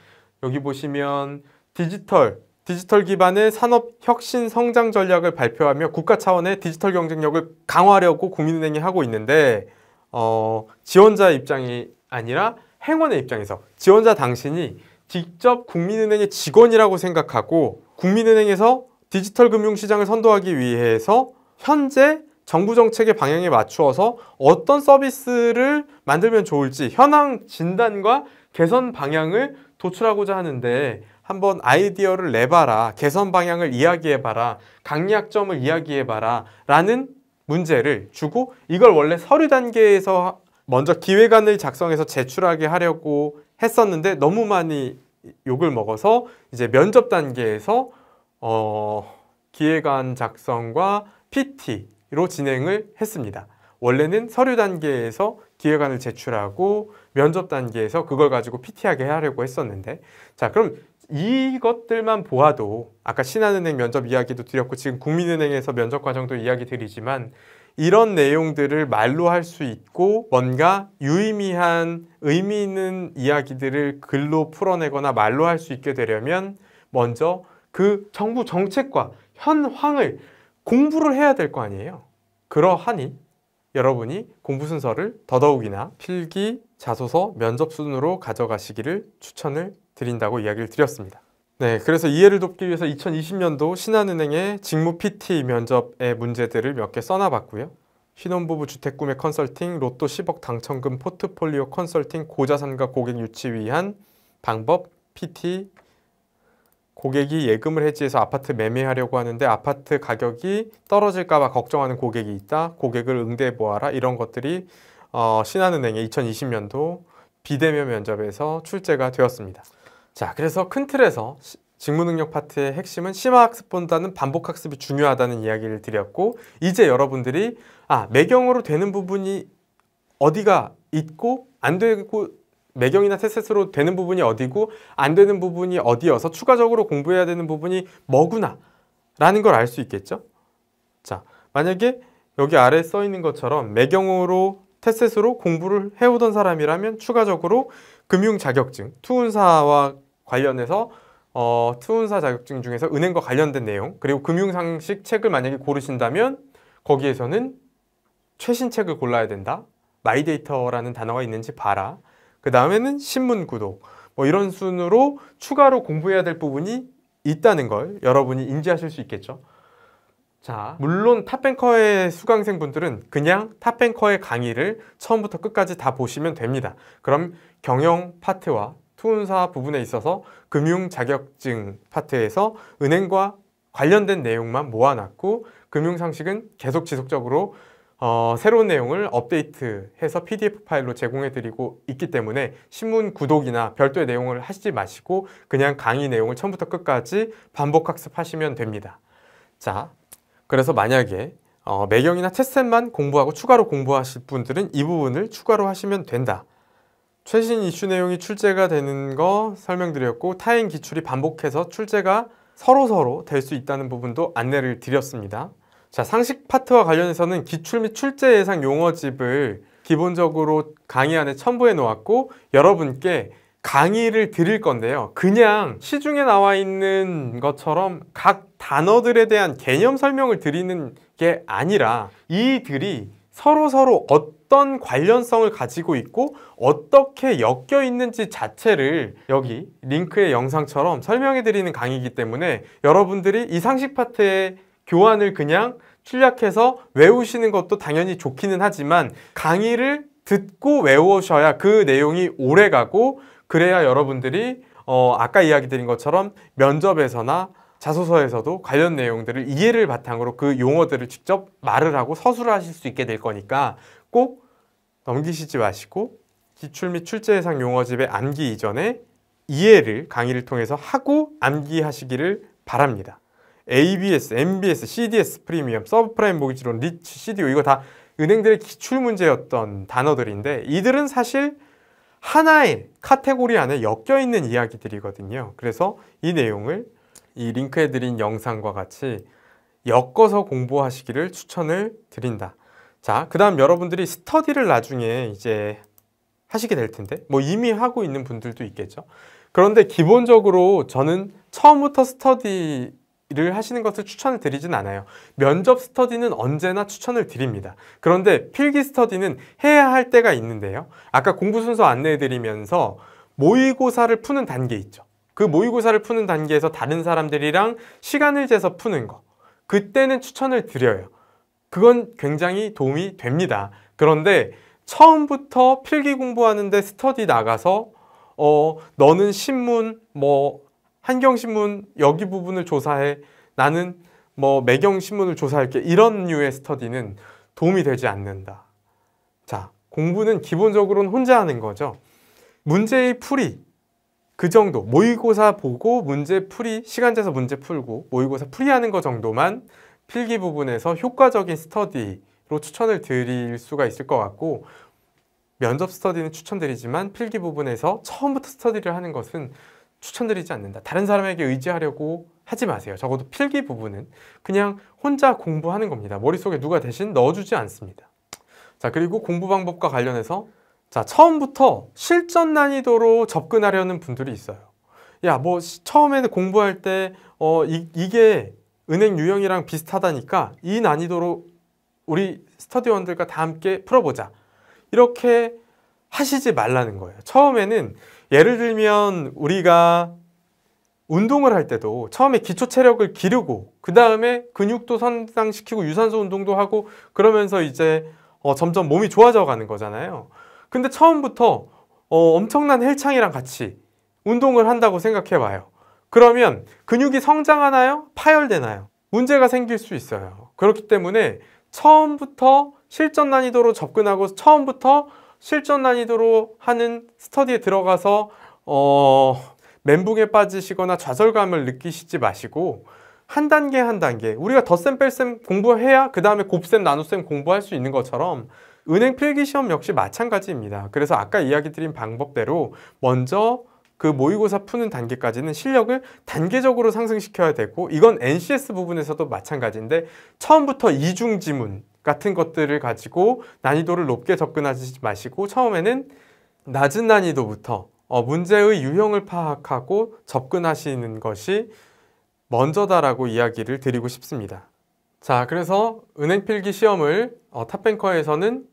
여기 보시면 디지털, 디지털 기반의 산업 혁신 성장 전략을 발표하며 국가 차원의 디지털 경쟁력을 강화하려고 국민은행이 하고 있는데 어, 지원자의 입장이 아니라 행원의 입장에서 지원자 당신이 직접 국민은행의 직원이라고 생각하고 국민은행에서 디지털 금융시장을 선도하기 위해서 현재 정부 정책의 방향에 맞추어서 어떤 서비스를 만들면 좋을지 현황 진단과 개선 방향을 도출하고자 하는데 한번 아이디어를 내봐라, 개선 방향을 이야기해봐라, 강약점을 이야기해봐라 라는 문제를 주고 이걸 원래 서류 단계에서 먼저 기획안을 작성해서 제출하게 하려고 했었는데 너무 많이 욕을 먹어서 이제 면접 단계에서 어, 기획안 작성과 PT로 진행을 했습니다. 원래는 서류 단계에서 기획안을 제출하고 면접 단계에서 그걸 가지고 PT하게 하려고 했었는데 자 그럼 이것들만 보아도 아까 신한은행 면접 이야기도 드렸고 지금 국민은행에서 면접 과정도 이야기 드리지만 이런 내용들을 말로 할 수 있고 뭔가 유의미한 의미 있는 이야기들을 글로 풀어내거나 말로 할 수 있게 되려면 먼저 그 정부 정책과 현황을 공부를 해야 될 거 아니에요. 그러하니 여러분이 공부 순서를 더더욱이나 필기, 자소서, 면접 순으로 가져가시기를 추천을 드린다고 이야기를 드렸습니다. 네, 그래서 이해를 돕기 위해서 2020년도 신한은행의 직무 PT 면접의 문제들을 몇 개 써놔봤고요. 신혼부부 주택 구매 컨설팅, 로또 10억 당첨금 포트폴리오 컨설팅, 고자산과 고객 유치 위한 방법, PT 고객이 예금을 해지해서 아파트 매매하려고 하는데 아파트 가격이 떨어질까봐 걱정하는 고객이 있다. 고객을 응대해 보아라. 이런 것들이 어, 신한은행의 2020년도 비대면 면접에서 출제가 되었습니다. 자, 그래서 큰 틀에서 시, 직무능력 파트의 핵심은 심화학습보다는 반복학습이 중요하다는 이야기를 드렸고 이제 여러분들이 아 매경으로 되는 부분이 어디가 있고 안 되고 매경이나 테셋으로 되는 부분이 어디고 안 되는 부분이 어디여서 추가적으로 공부해야 되는 부분이 뭐구나 라는 걸 알 수 있겠죠? 자, 만약에 여기 아래 써 있는 것처럼 매경으로 테셋으로 공부를 해오던 사람이라면 추가적으로 금융 자격증, 투운사와 관련해서 어, 투운사 자격증 중에서 은행과 관련된 내용 그리고 금융 상식 책을 만약에 고르신다면 거기에서는 최신 책을 골라야 된다. 마이데이터라는 단어가 있는지 봐라. 그 다음에는 신문 구독 뭐 이런 순으로 추가로 공부해야 될 부분이 있다는 걸 여러분이 인지하실 수 있겠죠. 자, 물론 탑뱅커의 수강생분들은 그냥 탑뱅커의 강의를 처음부터 끝까지 다 보시면 됩니다. 그럼 경영 파트와 투운사 부분에 있어서 금융 자격증 파트에서 은행과 관련된 내용만 모아놨고 금융 상식은 계속 지속적으로 어, 새로운 내용을 업데이트해서 PDF 파일로 제공해드리고 있기 때문에 신문 구독이나 별도의 내용을 하시지 마시고 그냥 강의 내용을 처음부터 끝까지 반복학습하시면 됩니다. 자, 그래서 만약에 어, 매경이나 채셋만 공부하고 추가로 공부하실 분들은 이 부분을 추가로 하시면 된다. 최신 이슈 내용이 출제가 되는 거 설명드렸고 타인 기출이 반복해서 출제가 서로서로 될 수 있다는 부분도 안내를 드렸습니다. 자, 상식 파트와 관련해서는 기출 및 출제 예상 용어집을 기본적으로 강의 안에 첨부해 놓았고 여러분께 강의를 드릴 건데요. 그냥 시중에 나와 있는 것처럼 각 단어들에 대한 개념 설명을 드리는 게 아니라 이들이 서로 서로 어떤 관련성을 가지고 있고 어떻게 엮여 있는지 자체를 여기 링크의 영상처럼 설명해 드리는 강의이기 때문에 여러분들이 이 상식 파트에 교환을 그냥 출력해서 외우시는 것도 당연히 좋기는 하지만 강의를 듣고 외우셔야 그 내용이 오래 가고 그래야 여러분들이 어, 아까 이야기 드린 것처럼 면접에서나 자소서에서도 관련 내용들을 이해를 바탕으로 그 용어들을 직접 말을 하고 서술 하실 수 있게 될 거니까 꼭 넘기시지 마시고 기출 및 출제 예상 용어집에 암기 이전에 이해를 강의를 통해서 하고 암기하시기를 바랍니다. ABS, MBS, CDS 프리미엄, 서브프라임 모기지론, 리츠, CDO 이거 다 은행들의 기출 문제였던 단어들인데 이들은 사실 하나의 카테고리 안에 엮여 있는 이야기들이거든요. 그래서 이 내용을 이링크해 드린 영상과 같이 엮어서 공부하시기를 추천을 드린다. 자, 그 다음 여러분들이 스터디를 나중에 이제 하시게 될 텐데 뭐 이미 하고 있는 분들도 있겠죠. 그런데 기본적으로 저는 처음부터 스터디 를 하시는 것을 추천을 드리진 않아요. 면접 스터디는 언제나 추천을 드립니다. 그런데 필기 스터디는 해야 할 때가 있는데요. 아까 공부 순서 안내해 드리면서 모의고사를 푸는 단계 있죠. 그 모의고사를 푸는 단계에서 다른 사람들이랑 시간을 재서 푸는 거. 그때는 추천을 드려요. 그건 굉장히 도움이 됩니다. 그런데 처음부터 필기 공부하는데 스터디 나가서 어, 너는 신문, 뭐, 한경신문 여기 부분을 조사해 나는 뭐 매경신문을 조사할게 이런 류의 스터디는 도움이 되지 않는다. 자, 공부는 기본적으로는 혼자 하는 거죠. 문제의 풀이 그 정도 모의고사 보고 문제 풀이 시간 재서 문제 풀고 모의고사 풀이하는 것 정도만 필기 부분에서 효과적인 스터디로 추천을 드릴 수가 있을 것 같고 면접 스터디는 추천드리지만 필기 부분에서 처음부터 스터디를 하는 것은 추천드리지 않는다. 다른 사람에게 의지하려고 하지 마세요. 적어도 필기 부분은 그냥 혼자 공부하는 겁니다. 머릿속에 누가 대신 넣어주지 않습니다. 자, 그리고 공부 방법과 관련해서 자, 처음부터 실전 난이도로 접근하려는 분들이 있어요. 야, 뭐 처음에는 공부할 때 어, 이, 게 은행 유형이랑 비슷하다니까 이 난이도로 우리 스터디원들과 다 함께 풀어보자. 이렇게 하시지 말라는 거예요. 처음에는 예를 들면 우리가 운동을 할 때도 처음에 기초 체력을 기르고 그 다음에 근육도 선상시키고 유산소 운동도 하고 그러면서 이제 어, 점점 몸이 좋아져 가는 거잖아요. 근데 처음부터 어, 엄청난 헬창이랑 같이 운동을 한다고 생각해 봐요. 그러면 근육이 성장하나요? 파열되나요? 문제가 생길 수 있어요. 그렇기 때문에 처음부터 실전 난이도로 접근하고 처음부터 실전 난이도로 하는 스터디에 들어가서 어, 멘붕에 빠지시거나 좌절감을 느끼시지 마시고 한 단계 한 단계 우리가 덧셈 뺄셈 공부해야 그 다음에 곱셈 나눗셈 공부할 수 있는 것처럼 은행 필기시험 역시 마찬가지입니다. 그래서 아까 이야기 드린 방법대로 먼저 그 모의고사 푸는 단계까지는 실력을 단계적으로 상승시켜야 되고 이건 NCS 부분에서도 마찬가지인데 처음부터 이중지문 같은 것들을 가지고 난이도를 높게 접근하지 마시고 처음에는 낮은 난이도부터 어, 문제의 유형을 파악하고 접근하시는 것이 먼저다라고 이야기를 드리고 싶습니다. 자, 그래서 은행 필기 시험을 어, 탑뱅커에서는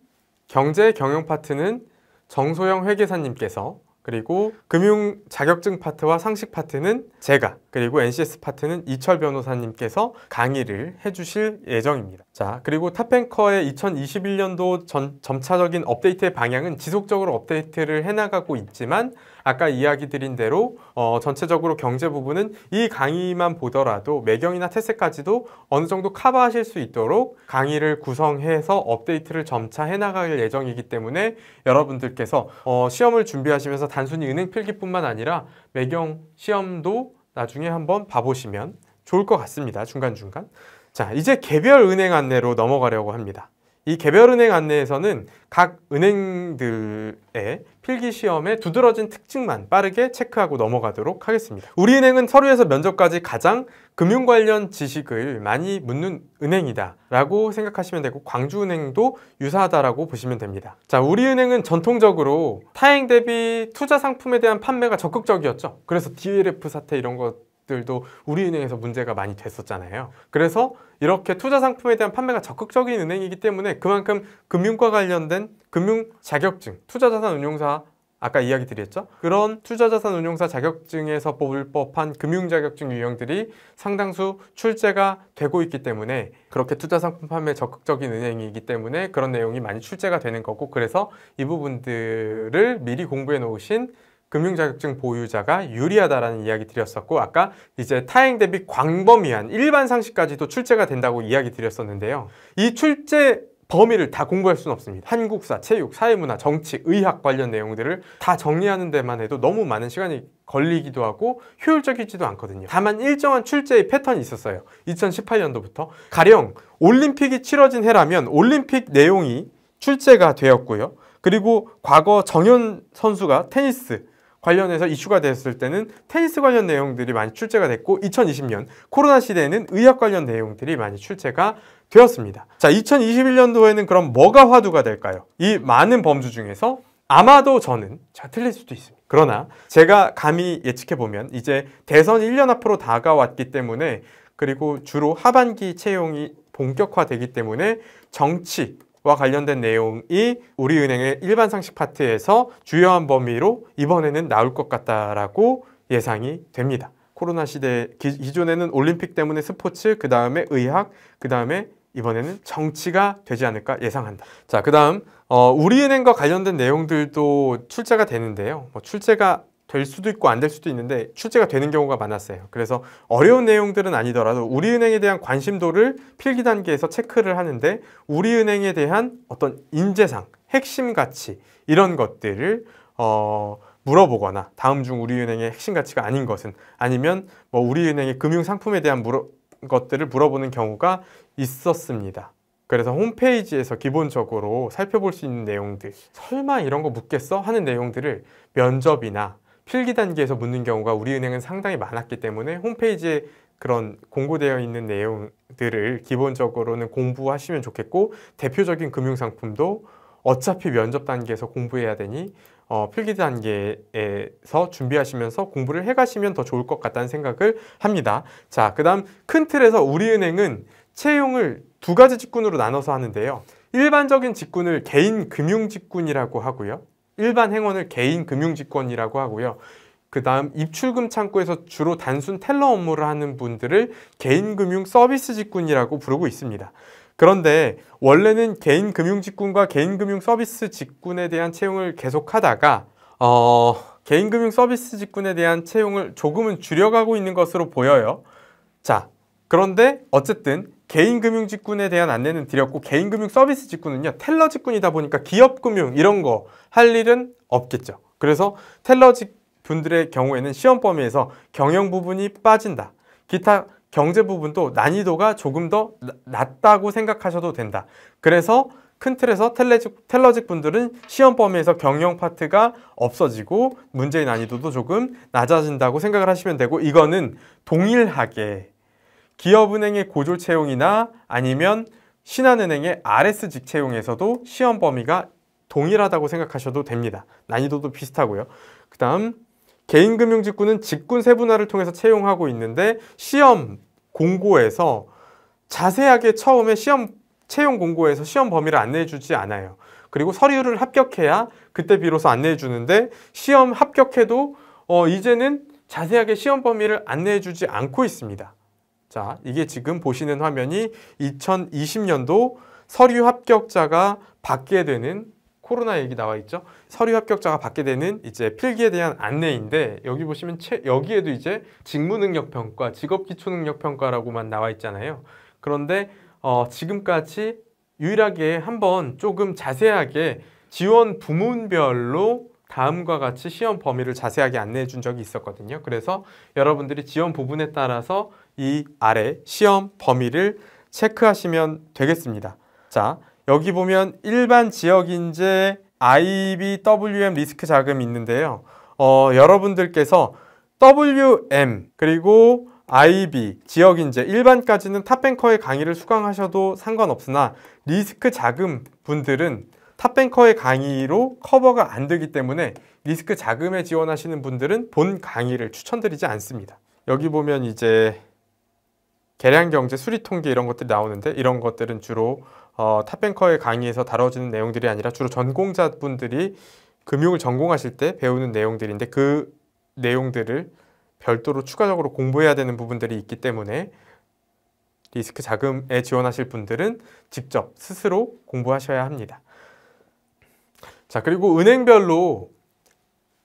경제 경영 파트는 정소영 회계사님께서 그리고 금융 자격증 파트와 상식 파트는 제가 그리고 NCS 파트는 이철 변호사님께서 강의를 해주실 예정입니다. 자 그리고 탑뱅커의 2021년도 전, 점차적인 업데이트의 방향은 지속적으로 업데이트를 해나가고 있지만 아까 이야기 드린 대로 어, 전체적으로 경제 부분은 이 강의만 보더라도 매경이나 태세까지도 어느 정도 커버하실 수 있도록 강의를 구성해서 업데이트를 점차 해나갈 예정이기 때문에 여러분들께서 어, 시험을 준비하시면서 단순히 은행 필기뿐만 아니라 매경 시험도 나중에 한번 봐보시면 좋을 것 같습니다. 중간중간. 자, 이제 개별 은행 안내로 넘어가려고 합니다. 이 개별 은행 안내에서는 각 은행들의 필기 시험의 두드러진 특징만 빠르게 체크하고 넘어가도록 하겠습니다. 우리은행은 서류에서 면접까지 가장 금융 관련 지식을 많이 묻는 은행이다 라고 생각하시면 되고 광주은행도 유사하다라고 보시면 됩니다. 자, 우리은행은 전통적으로 타행 대비 투자 상품에 대한 판매가 적극적이었죠. 그래서 DLF 사태 이런 것 들도 우리은행에서 문제가 많이 됐었잖아요. 그래서 이렇게 투자 상품에 대한 판매가 적극적인 은행이기 때문에 그만큼 금융과 관련된 금융 자격증, 투자자산운용사 아까 이야기 드렸죠? 그런 투자자산운용사 자격증에서 뽑을 법한 금융자격증 유형들이 상당수 출제가 되고 있기 때문에 그렇게 투자상품 판매 적극적인 은행이기 때문에 그런 내용이 많이 출제가 되는 거고 그래서 이 부분들을 미리 공부해 놓으신 금융자격증 보유자가 유리하다라는 이야기 드렸었고 아까 이제 타행 대비 광범위한 일반 상식까지도 출제가 된다고 이야기 드렸었는데요. 이 출제 범위를 다 공부할 수는 없습니다. 한국사, 체육, 사회문화, 정치, 의학 관련 내용들을 다 정리하는 데만 해도 너무 많은 시간이 걸리기도 하고 효율적이지도 않거든요. 다만 일정한 출제의 패턴이 있었어요. 2018년도부터 가령 올림픽이 치러진 해라면 올림픽 내용이 출제가 되었고요. 그리고 과거 정현 선수가 테니스 관련해서 이슈가 됐을 때는 테니스 관련 내용들이 많이 출제가 됐고 2020년 코로나 시대에는 의학 관련 내용들이 많이 출제가 되었습니다. 자, 2021년도에는 그럼 뭐가 화두가 될까요? 이 많은 범주 중에서 아마도 저는 잘 틀릴 수도 있습니다. 그러나 제가 감히 예측해보면 이제 대선 1년 앞으로 다가왔기 때문에 그리고 주로 하반기 채용이 본격화되기 때문에 정치, 관련된 내용이 우리은행의 일반 상식 파트에서 주요한 범위로 이번에는 나올 것 같다라고 예상이 됩니다. 코로나 시대 기, 기존에는 올림픽 때문에 스포츠, 그 다음에 의학, 그 다음에 이번에는 정치가 되지 않을까 예상한다. 자, 그 다음, 어, 우리은행과 관련된 내용들도 출제가 되는데요. 뭐 출제가 될 수도 있고 안 될 수도 있는데 출제가 되는 경우가 많았어요. 그래서 어려운 내용들은 아니더라도 우리은행에 대한 관심도를 필기 단계에서 체크를 하는데 우리은행에 대한 어떤 인재상, 핵심 가치 이런 것들을 어, 물어보거나 다음 중 우리은행의 핵심 가치가 아닌 것은 아니면 뭐 우리은행의 금융 상품에 대한 물어, 것들을 물어보는 경우가 있었습니다. 그래서 홈페이지에서 기본적으로 살펴볼 수 있는 내용들 설마 이런 거 묻겠어? 하는 내용들을 면접이나 필기 단계에서 묻는 경우가 우리 은행은 상당히 많았기 때문에 홈페이지에 그런 공고되어 있는 내용들을 기본적으로는 공부하시면 좋겠고 대표적인 금융상품도 어차피 면접 단계에서 공부해야 되니 어, 필기 단계에서 준비하시면서 공부를 해가시면 더 좋을 것 같다는 생각을 합니다. 자, 그 다음 큰 틀에서 우리은행은 채용을 두 가지 직군으로 나눠서 하는데요. 일반적인 직군을 개인 금융 직군이라고 하고요. 일반 행원을 개인 금융직권이라고 하고요. 그 다음 입출금 창구에서 주로 단순 텔러 업무를 하는 분들을 개인금융 서비스 직군이라고 부르고 있습니다. 그런데 원래는 개인금융 직군과 개인금융 서비스 직군에 대한 채용을 계속하다가 어, 개인금융 서비스 직군에 대한 채용을 조금은 줄여가고 있는 것으로 보여요. 자, 그런데 어쨌든 개인금융 직군에 대한 안내는 드렸고 개인금융 서비스 직군은요 텔러 직군이다 보니까 기업금융 이런 거 할 일은 없겠죠 그래서 텔러 직 분들의 경우에는 시험 범위에서 경영 부분이 빠진다 기타 경제 부분도 난이도가 조금 더 낮다고 생각하셔도 된다 그래서 큰 틀에서 텔레직, 텔러직 분들은 시험 범위에서 경영 파트가 없어지고 문제의 난이도도 조금 낮아진다고 생각을 하시면 되고 이거는 동일하게 기업은행의 고졸 채용이나 아니면 신한은행의 RS직 채용에서도 시험 범위가 동일하다고 생각하셔도 됩니다. 난이도도 비슷하고요. 그 다음 개인금융직구는 직군 세분화를 통해서 채용하고 있는데 시험 공고에서 자세하게 처음에 시험 채용 공고에서 시험 범위를 안내해 주지 않아요. 그리고 서류를 합격해야 그때 비로소 안내해 주는데 시험 합격해도 어, 이제는 자세하게 시험 범위를 안내해 주지 않고 있습니다. 자, 이게 지금 보시는 화면이 2020년도 서류 합격자가 받게 되는 코로나 얘기 나와 있죠. 서류 합격자가 받게 되는 이제 필기에 대한 안내인데 여기 보시면 채, 여기에도 이제 직무능력평가, 직업기초능력평가라고만 나와 있잖아요. 그런데 어, 지금까지 유일하게 한번 조금 자세하게 지원 부문별로 다음과 같이 시험 범위를 자세하게 안내해 준 적이 있었거든요. 그래서 여러분들이 지원 부분에 따라서 이 아래 시험 범위를 체크하시면 되겠습니다. 자, 여기 보면 일반 지역인재 IBWM 리스크 자금이 있는데요. 어, 여러분들께서 WM 그리고 IB, 지역인재, 일반까지는 탑뱅커의 강의를 수강하셔도 상관없으나 리스크 자금 분들은 탑뱅커의 강의로 커버가 안 되기 때문에 리스크 자금에 지원하시는 분들은 본 강의를 추천드리지 않습니다. 여기 보면 이제 계량 경제, 수리 통계 이런 것들이 나오는데 이런 것들은 주로 어, 탑뱅커의 강의에서 다뤄지는 내용들이 아니라 주로 전공자분들이 금융을 전공하실 때 배우는 내용들인데 그 내용들을 별도로 추가적으로 공부해야 되는 부분들이 있기 때문에 리스크 자금에 지원하실 분들은 직접 스스로 공부하셔야 합니다. 자, 그리고 은행별로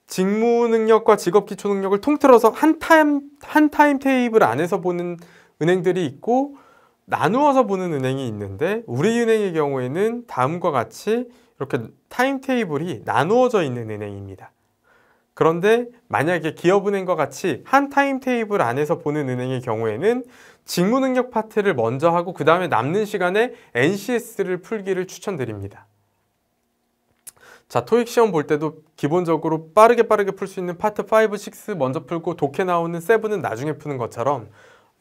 직무 능력과 직업 기초 능력을 통틀어서 한 타임, 한 타임 테이블 안에서 보는 은행들이 있고 나누어서 보는 은행이 있는데 우리은행의 경우에는 다음과 같이 이렇게 타임테이블이 나누어져 있는 은행입니다. 그런데 만약에 기업은행과 같이 한 타임테이블 안에서 보는 은행의 경우에는 직무 능력 파트를 먼저 하고 그 다음에 남는 시간에 NCS를 풀기를 추천드립니다. 자, 토익 시험 볼 때도 기본적으로 빠르게 빠르게 풀 수 있는 파트 5, 6 먼저 풀고 독해 나오는 7은 나중에 푸는 것처럼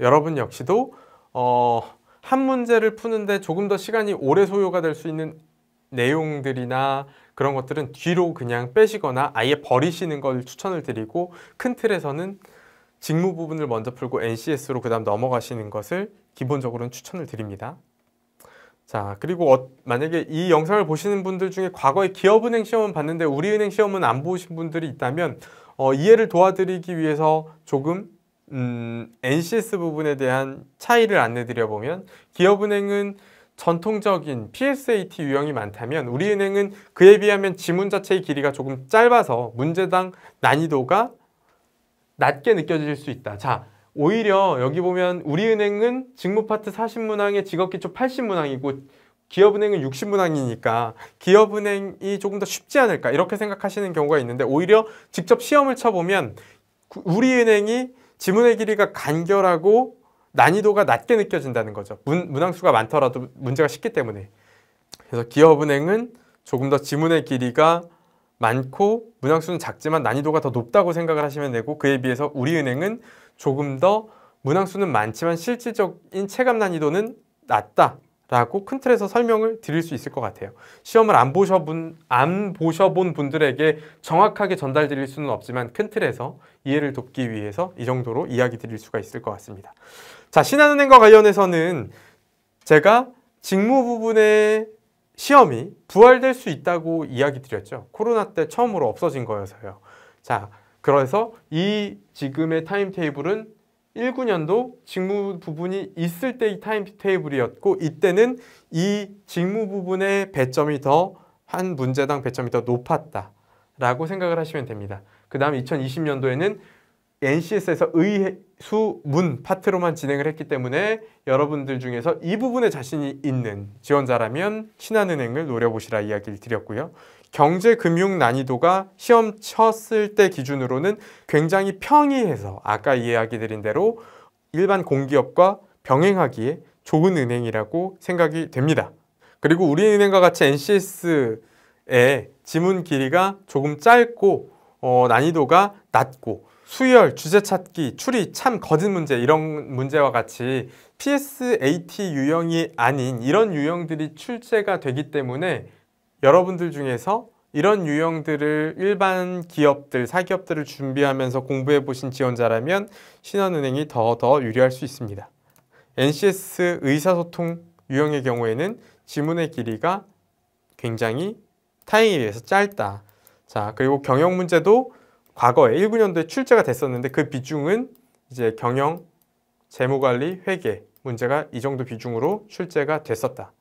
여러분 역시도 어, 한 문제를 푸는데 조금 더 시간이 오래 소요가 될 수 있는 내용들이나 그런 것들은 뒤로 그냥 빼시거나 아예 버리시는 걸 추천을 드리고 큰 틀에서는 직무 부분을 먼저 풀고 NCS로 그 다음 넘어가시는 것을 기본적으로는 추천을 드립니다. 자 그리고 어, 만약에 이 영상을 보시는 분들 중에 과거에 기업은행 시험은 봤는데 우리은행 시험은 안 보신 분들이 있다면 어, 이해를 도와드리기 위해서 조금 음, NCS 부분에 대한 차이를 안내드려 보면 기업은행은 전통적인 PSAT 유형이 많다면 우리은행은 그에 비하면 지문 자체의 길이가 조금 짧아서 문제당 난이도가 낮게 느껴질 수 있다. 자, 오히려 여기 보면 우리은행은 직무파트 40문항에 직업기초 80문항이고 기업은행은 60문항이니까 기업은행이 조금 더 쉽지 않을까 이렇게 생각하시는 경우가 있는데 오히려 직접 시험을 쳐보면 우리은행이 지문의 길이가 간결하고 난이도가 낮게 느껴진다는 거죠. 문, 문항수가 많더라도 문제가 쉽기 때문에. 그래서 기업은행은 조금 더 지문의 길이가 많고 문항수는 작지만 난이도가 더 높다고 생각을 하시면 되고 그에 비해서 우리은행은 조금 더 문항수는 많지만 실질적인 체감 난이도는 낮다 라고 큰 틀에서 설명을 드릴 수 있을 것 같아요. 시험을 안 보셔본, 안 보셔본 분들에게 정확하게 전달 드릴 수는 없지만 큰 틀에서 이해를 돕기 위해서 이 정도로 이야기 드릴 수가 있을 것 같습니다. 자, 신한은행과 관련해서는 제가 직무 부분의 시험이 부활될 수 있다고 이야기 드렸죠. 코로나 때 처음으로 없어진 거여서요. 자, 그래서 이 지금의 타임테이블은 19년도 직무 부분이 있을 때의 타임 테이블이었고 이때는 이 직무 부분의 배점이 더 한 문제당 배점이 더 높았다라고 생각을 하시면 됩니다. 그 다음 2020년도에는 NCS에서 의수문 파트로만 진행을 했기 때문에 여러분들 중에서 이 부분에 자신이 있는 지원자라면 신한은행을 노려보시라 이야기를 드렸고요. 경제 금융 난이도가 시험 쳤을 때 기준으로는 굉장히 평이해서 아까 이야기 드린 대로 일반 공기업과 병행하기에 좋은 은행이라고 생각이 됩니다. 그리고 우리은행과 같이 NCS의 지문 길이가 조금 짧고 어, 난이도가 낮고 수열, 주제 찾기, 추리, 참, 거짓 문제 이런 문제와 같이 PSAT 유형이 아닌 이런 유형들이 출제가 되기 때문에 여러분들 중에서 이런 유형들을 일반 기업들, 사기업들을 준비하면서 공부해 보신 지원자라면 신한은행이 더 더 유리할 수 있습니다. NCS 의사소통 유형의 경우에는 지문의 길이가 굉장히 타인에 의해서 짧다. 자, 그리고 경영 문제도 과거에 19년도에 출제가 됐었는데 그 비중은 이제 경영, 재무관리, 회계 문제가 이 정도 비중으로 출제가 됐었다.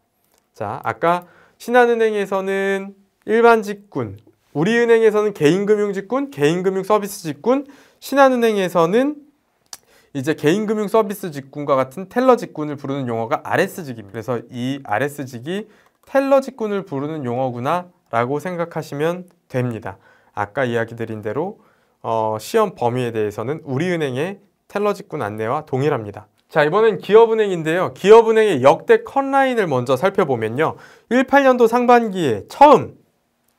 자, 아까 신한은행에서는 일반 직군, 우리은행에서는 개인금융직군, 개인금융서비스직군, 신한은행에서는 이제 개인금융 서비스 직군과 같은 텔러 직군을 부르는 용어가 RS직입니다. 그래서 이 RS직이 텔러 직군을 부르는 용어구나 라고 생각하시면 됩니다. 아까 이야기 드린 대로 어, 시험 범위에 대해서는 우리은행의 텔러 직군 안내와 동일합니다. 자 이번엔 기업은행인데요. 기업은행의 역대 컷라인을 먼저 살펴보면요. 18년도 상반기에 처음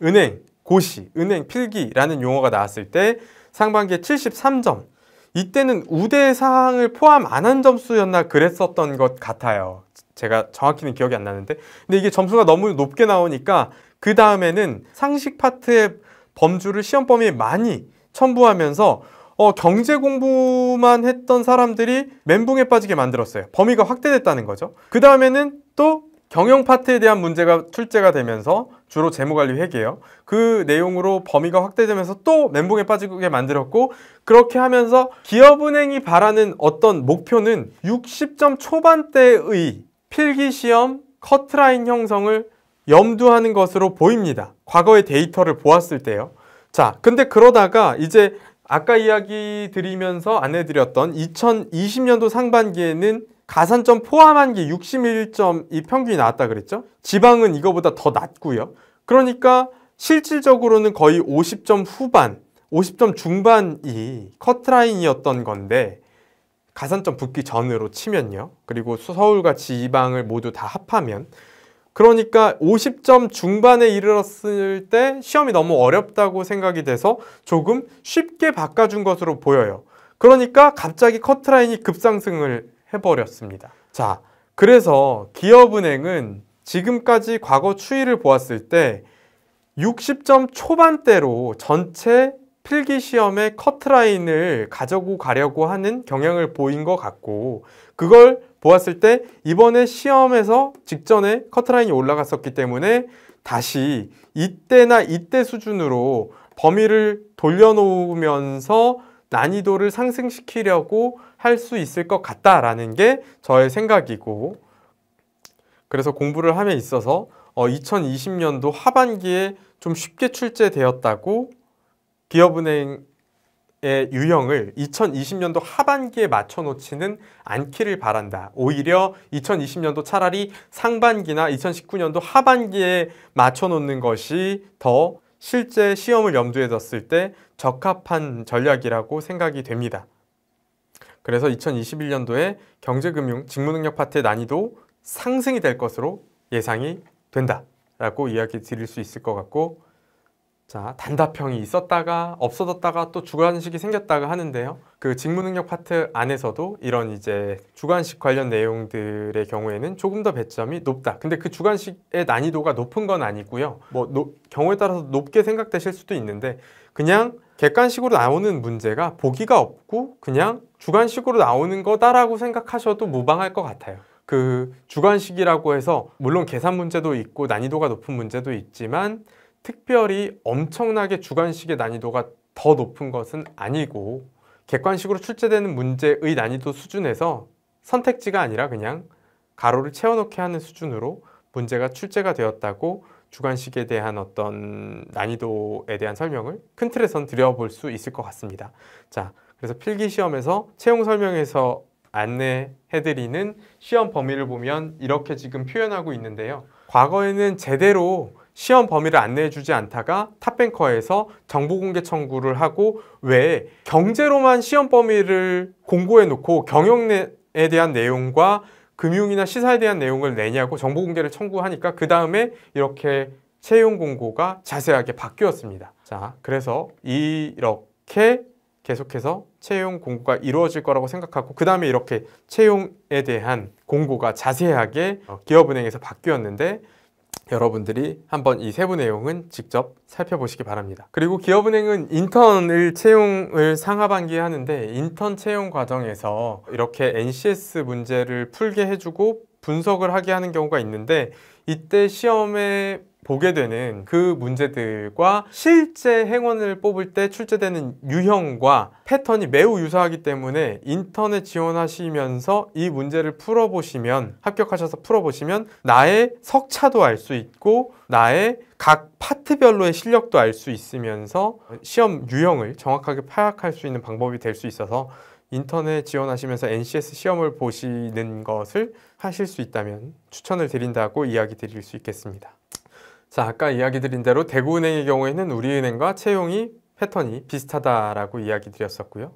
은행, 고시, 은행 필기라는 용어가 나왔을 때 상반기에 73점 이때는 우대 사항을 포함 안 한 점수였나 그랬었던 것 같아요. 제가 정확히는 기억이 안 나는데 근데 이게 점수가 너무 높게 나오니까 그 다음에는 상식 파트의 범주를 시험 범위에 많이 첨부하면서 어, 경제 공부만 했던 사람들이 멘붕에 빠지게 만들었어요. 범위가 확대됐다는 거죠. 그 다음에는 또 경영 파트에 대한 문제가 출제가 되면서 주로 재무관리 회계예요. 그 내용으로 범위가 확대되면서 또 멘붕에 빠지게 만들었고 그렇게 하면서 기업은행이 바라는 어떤 목표는 60점 초반대의 필기시험 커트라인 형성을 염두하는 것으로 보입니다. 과거의 데이터를 보았을 때요. 자, 근데 그러다가 이제 아까 이야기 드리면서 안내드렸던 2020년도 상반기에는 가산점 포함한 게 61.2 평균이 나왔다 그랬죠? 지방은 이거보다 더 낮고요. 그러니까 실질적으로는 거의 50점 후반, 50점 중반이 커트라인이었던 건데 가산점 붙기 전으로 치면요. 그리고 서울과 지방을 모두 다 합하면 그러니까 50점 중반에 이르렀을 때 시험이 너무 어렵다고 생각이 돼서 조금 쉽게 바꿔준 것으로 보여요. 그러니까 갑자기 커트라인이 급상승을 해버렸습니다. 자, 그래서 기업은행은 지금까지 과거 추이를 보았을 때 60점 초반대로 전체 필기 시험의 커트라인을 가져고 가려고 하는 경향을 보인 것 같고 그걸 보았을 때 이번에 시험에서 직전에 커트라인이 올라갔었기 때문에 다시 이때나 이때 수준으로 범위를 돌려놓으면서 난이도를 상승시키려고 할 수 있을 것 같다라는 게 저의 생각이고 그래서 공부를 함에 있어서 2020년도 어, 하반기에 좀 쉽게 출제되었다고 기업은행 유형을 2020년도 하반기에 맞춰놓지는 않기를 바란다. 오히려 2020년도 차라리 상반기나 2019년도 하반기에 맞춰놓는 것이 더 실제 시험을 염두에 뒀을 때 적합한 전략이라고 생각이 됩니다. 그래서 2021년도에 경제금융 직무능력 파트의 난이도 상승이 될 것으로 예상이 된다라고 이야기 드릴 수 있을 것 같고 자, 단답형이 있었다가 없어졌다가 또 주관식이 생겼다가 하는데요. 그 직무능력 파트 안에서도 이런 이제 주관식 관련 내용들의 경우에는 조금 더 배점이 높다. 근데 그 주관식의 난이도가 높은 건 아니고요. 뭐 노, 경우에 따라서 높게 생각되실 수도 있는데 그냥 객관식으로 나오는 문제가 보기가 없고 그냥 주관식으로 나오는 거다라고 생각하셔도 무방할 것 같아요. 그 주관식이라고 해서 물론 계산 문제도 있고 난이도가 높은 문제도 있지만 특별히 엄청나게 주관식의 난이도가 더 높은 것은 아니고 객관식으로 출제되는 문제의 난이도 수준에서 선택지가 아니라 그냥 가로를 채워넣게 하는 수준으로 문제가 출제가 되었다고 주관식에 대한 어떤 난이도에 대한 설명을 큰 틀에선 드려볼 수 있을 것 같습니다. 자, 그래서 필기시험에서 채용 설명에서 안내해드리는 시험 범위를 보면 이렇게 지금 표현하고 있는데요. 과거에는 제대로 시험 범위를 안내해 주지 않다가 탑뱅커에서 정보 공개 청구를 하고 왜 경제로만 시험 범위를 공고해 놓고 경영에 대한 내용과 금융이나 시사에 대한 내용을 내냐고 정보 공개를 청구하니까 그 다음에 이렇게 채용 공고가 자세하게 바뀌었습니다. 자, 그래서 이렇게 계속해서 채용 공고가 이루어질 거라고 생각하고 그 다음에 이렇게 채용에 대한 공고가 자세하게 기업은행에서 바뀌었는데 여러분들이 한번 이 세부 내용은 직접 살펴보시기 바랍니다. 그리고 기업은행은 인턴을 채용을 상하반기에 하는데 인턴 채용 과정에서 이렇게 NCS 문제를 풀게 해주고 분석을 하게 하는 경우가 있는데 이때 시험에 보게 되는 그 문제들과 실제 행원을 뽑을 때 출제되는 유형과 패턴이 매우 유사하기 때문에 인터넷 지원하시면서 이 문제를 풀어보시면 합격하셔서 풀어보시면 나의 석차도 알 수 있고 나의 각 파트별로의 실력도 알 수 있으면서 시험 유형을 정확하게 파악할 수 있는 방법이 될 수 있어서 인터넷 지원하시면서 NCS 시험을 보시는 것을 하실 수 있다면 추천을 드린다고 이야기 드릴 수 있겠습니다. 자, 아까 이야기 드린 대로 대구은행의 경우에는 우리은행과 채용이 패턴이 비슷하다라고 이야기 드렸었고요.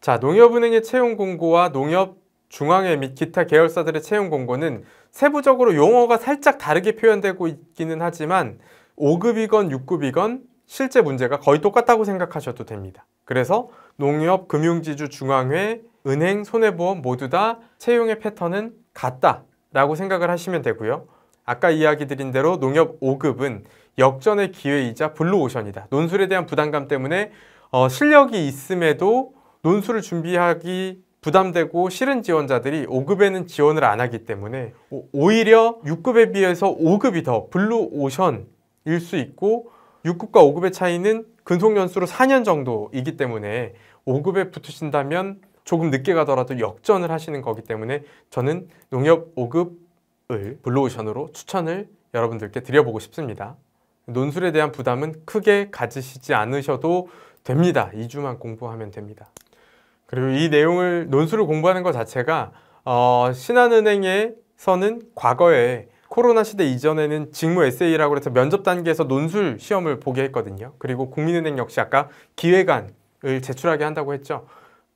자, 농협은행의 채용 공고와 농협 중앙회 및 기타 계열사들의 채용 공고는 세부적으로 용어가 살짝 다르게 표현되고 있기는 하지만 5급이건 6급이건 실제 문제가 거의 똑같다고 생각하셔도 됩니다. 그래서 농협, 금융지주, 중앙회, 은행, 손해보험 모두 다 채용의 패턴은 같다라고 생각을 하시면 되고요. 아까 이야기 드린 대로 농협 5급은 역전의 기회이자 블루오션이다. 논술에 대한 부담감 때문에 어, 실력이 있음에도 논술을 준비하기 부담되고 싫은 지원자들이 5급에는 지원을 안 하기 때문에 오히려 6급에 비해서 5급이 더 블루오션일 수 있고 6급과 5급의 차이는 근속연수로 4년 정도이기 때문에 5급에 붙으신다면 조금 늦게 가더라도 역전을 하시는 거기 때문에 저는 농협 5급 블루오션으로 추천을 여러분들께 드려보고 싶습니다. 논술에 대한 부담은 크게 가지시지 않으셔도 됩니다. 2주만 공부하면 됩니다. 그리고 이 내용을 논술을 공부하는 것 자체가 어, 신한은행에서는 과거에 코로나 시대 이전에는 직무 에세이라고 해서 면접 단계에서 논술 시험을 보게 했거든요. 그리고 국민은행 역시 아까 기획안을 제출하게 한다고 했죠.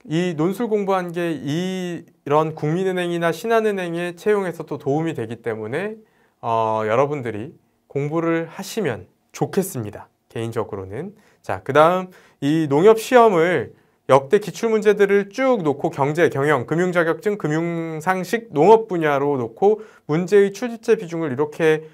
이 논술 공부한 게 이런 국민은행이나 신한은행에 채용에서 또 도움이 되기 때문에 어, 여러분들이 공부를 하시면 좋겠습니다. 개인적으로는. 자, 그 다음 이 농협 시험을 역대 기출문제들을 쭉 놓고 경제, 경영, 금융자격증, 금융상식, 농업 분야로 놓고 문제의 출제 비중을 이렇게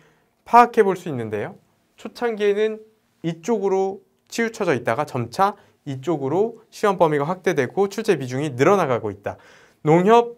파악해 볼 수 있는데요. 초창기에는 이쪽으로 치우쳐져 있다가 점차 이쪽으로 시험 범위가 확대되고 출제 비중이 늘어나가고 있다. 농협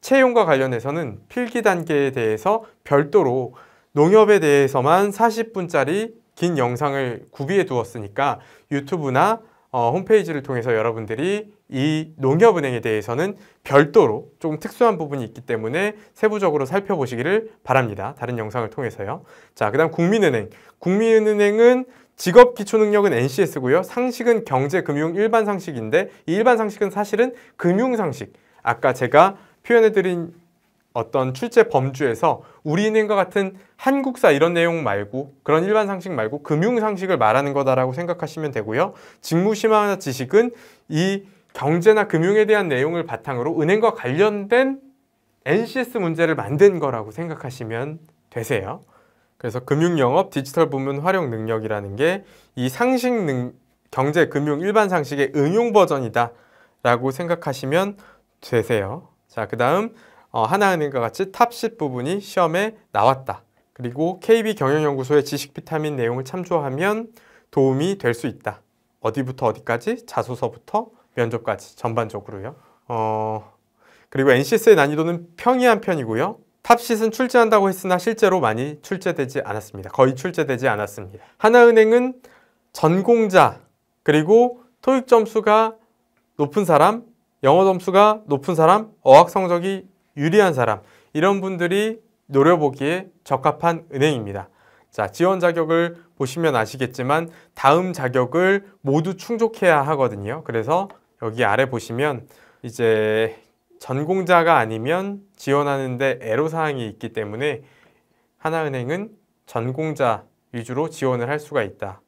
채용과 관련해서는 필기 단계에 대해서 별도로 농협에 대해서만 40분짜리 긴 영상을 구비해 두었으니까 유튜브나 어, 홈페이지를 통해서 여러분들이 이 농협은행에 대해서는 별도로 조금 특수한 부분이 있기 때문에 세부적으로 살펴보시기를 바랍니다. 다른 영상을 통해서요. 자, 그 다음 국민은행. 국민은행은 직업 기초 능력은 NCS고요. 상식은 경제 금융 일반 상식인데 이 일반 상식은 사실은 금융 상식. 아까 제가 표현해드린 어떤 출제 범주에서 우리은행과 같은 한국사 이런 내용 말고 그런 일반 상식 말고 금융 상식을 말하는 거다라고 생각하시면 되고요. 직무심화 지식은 이 경제나 금융에 대한 내용을 바탕으로 은행과 관련된 NCS 문제를 만든 거라고 생각하시면 되세요. 그래서 금융영업 디지털 부문 활용 능력이라는 게 이 상식 능, 경제, 금융, 일반 상식의 응용 버전이다 라고 생각하시면 되세요. 자, 그 다음 어, 하나은행과 같이 탑 10 부분이 시험에 나왔다. 그리고 KB경영연구소의 지식 비타민 내용을 참조하면 도움이 될 수 있다. 어디부터 어디까지? 자소서부터 면접까지 전반적으로요. 어, 그리고 NCS의 난이도는 평이한 편이고요. 탑시은 출제한다고 했으나 실제로 많이 출제되지 않았습니다. 거의 출제되지 않았습니다. 하나은행은 전공자 그리고 토익 점수가 높은 사람, 영어 점수가 높은 사람, 어학 성적이 유리한 사람 이런 분들이 노려보기에 적합한 은행입니다. 자, 지원 자격을 보시면 아시겠지만 다음 자격을 모두 충족해야 하거든요. 그래서 여기 아래 보시면 이제 전공자가 아니면 지원하는데 애로사항이 있기 때문에 하나은행은 전공자 위주로 지원을 할 수가 있다.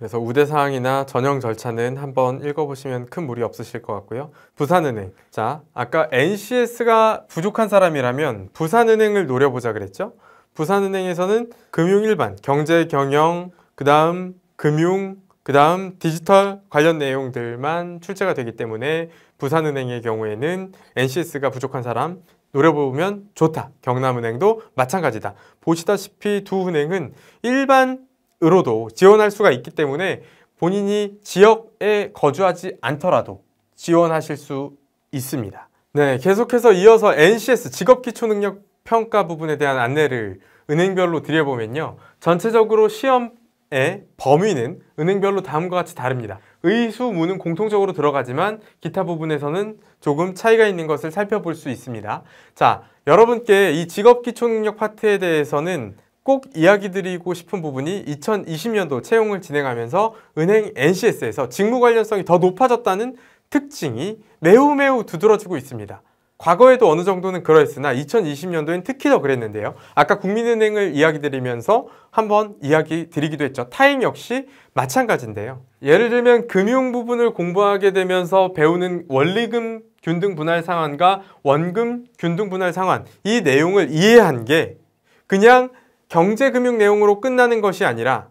그래서 우대사항이나 전형 절차는 한번 읽어보시면 큰 무리 없으실 것 같고요. 부산은행. 자, 아까 NCS가 부족한 사람이라면 부산은행을 노려보자 그랬죠? 부산은행에서는 금융일반, 경제경영, 그 다음 금융, 그 다음 디지털 관련 내용들만 출제가 되기 때문에 부산은행의 경우에는 NCS가 부족한 사람, 노려보면 좋다. 경남은행도 마찬가지다. 보시다시피 두 은행은 일반 으로도 지원할 수가 있기 때문에 본인이 지역에 거주하지 않더라도 지원하실 수 있습니다. 네, 계속해서 이어서 NCS 직업기초능력 평가 부분에 대한 안내를 은행별로 드려보면요. 전체적으로 시험의 범위는 은행별로 다음과 같이 다릅니다. 의수, 무는 공통적으로 들어가지만 기타 부분에서는 조금 차이가 있는 것을 살펴볼 수 있습니다. 자, 여러분께 이 직업기초능력 파트에 대해서는 꼭 이야기 드리고 싶은 부분이 2020년도 채용을 진행하면서 은행 NCS에서 직무 관련성이 더 높아졌다는 특징이 매우 매우 두드러지고 있습니다. 과거에도 어느 정도는 그러했으나 2020년도엔 특히 더 그랬는데요. 아까 국민은행을 이야기 드리면서 한번 이야기 드리기도 했죠. 타임 역시 마찬가지인데요. 예를 들면 금융 부분을 공부하게 되면서 배우는 원리금 균등 분할 상환과 원금 균등 분할 상환 이 내용을 이해한 게 그냥 경제금융 내용으로 끝나는 것이 아니라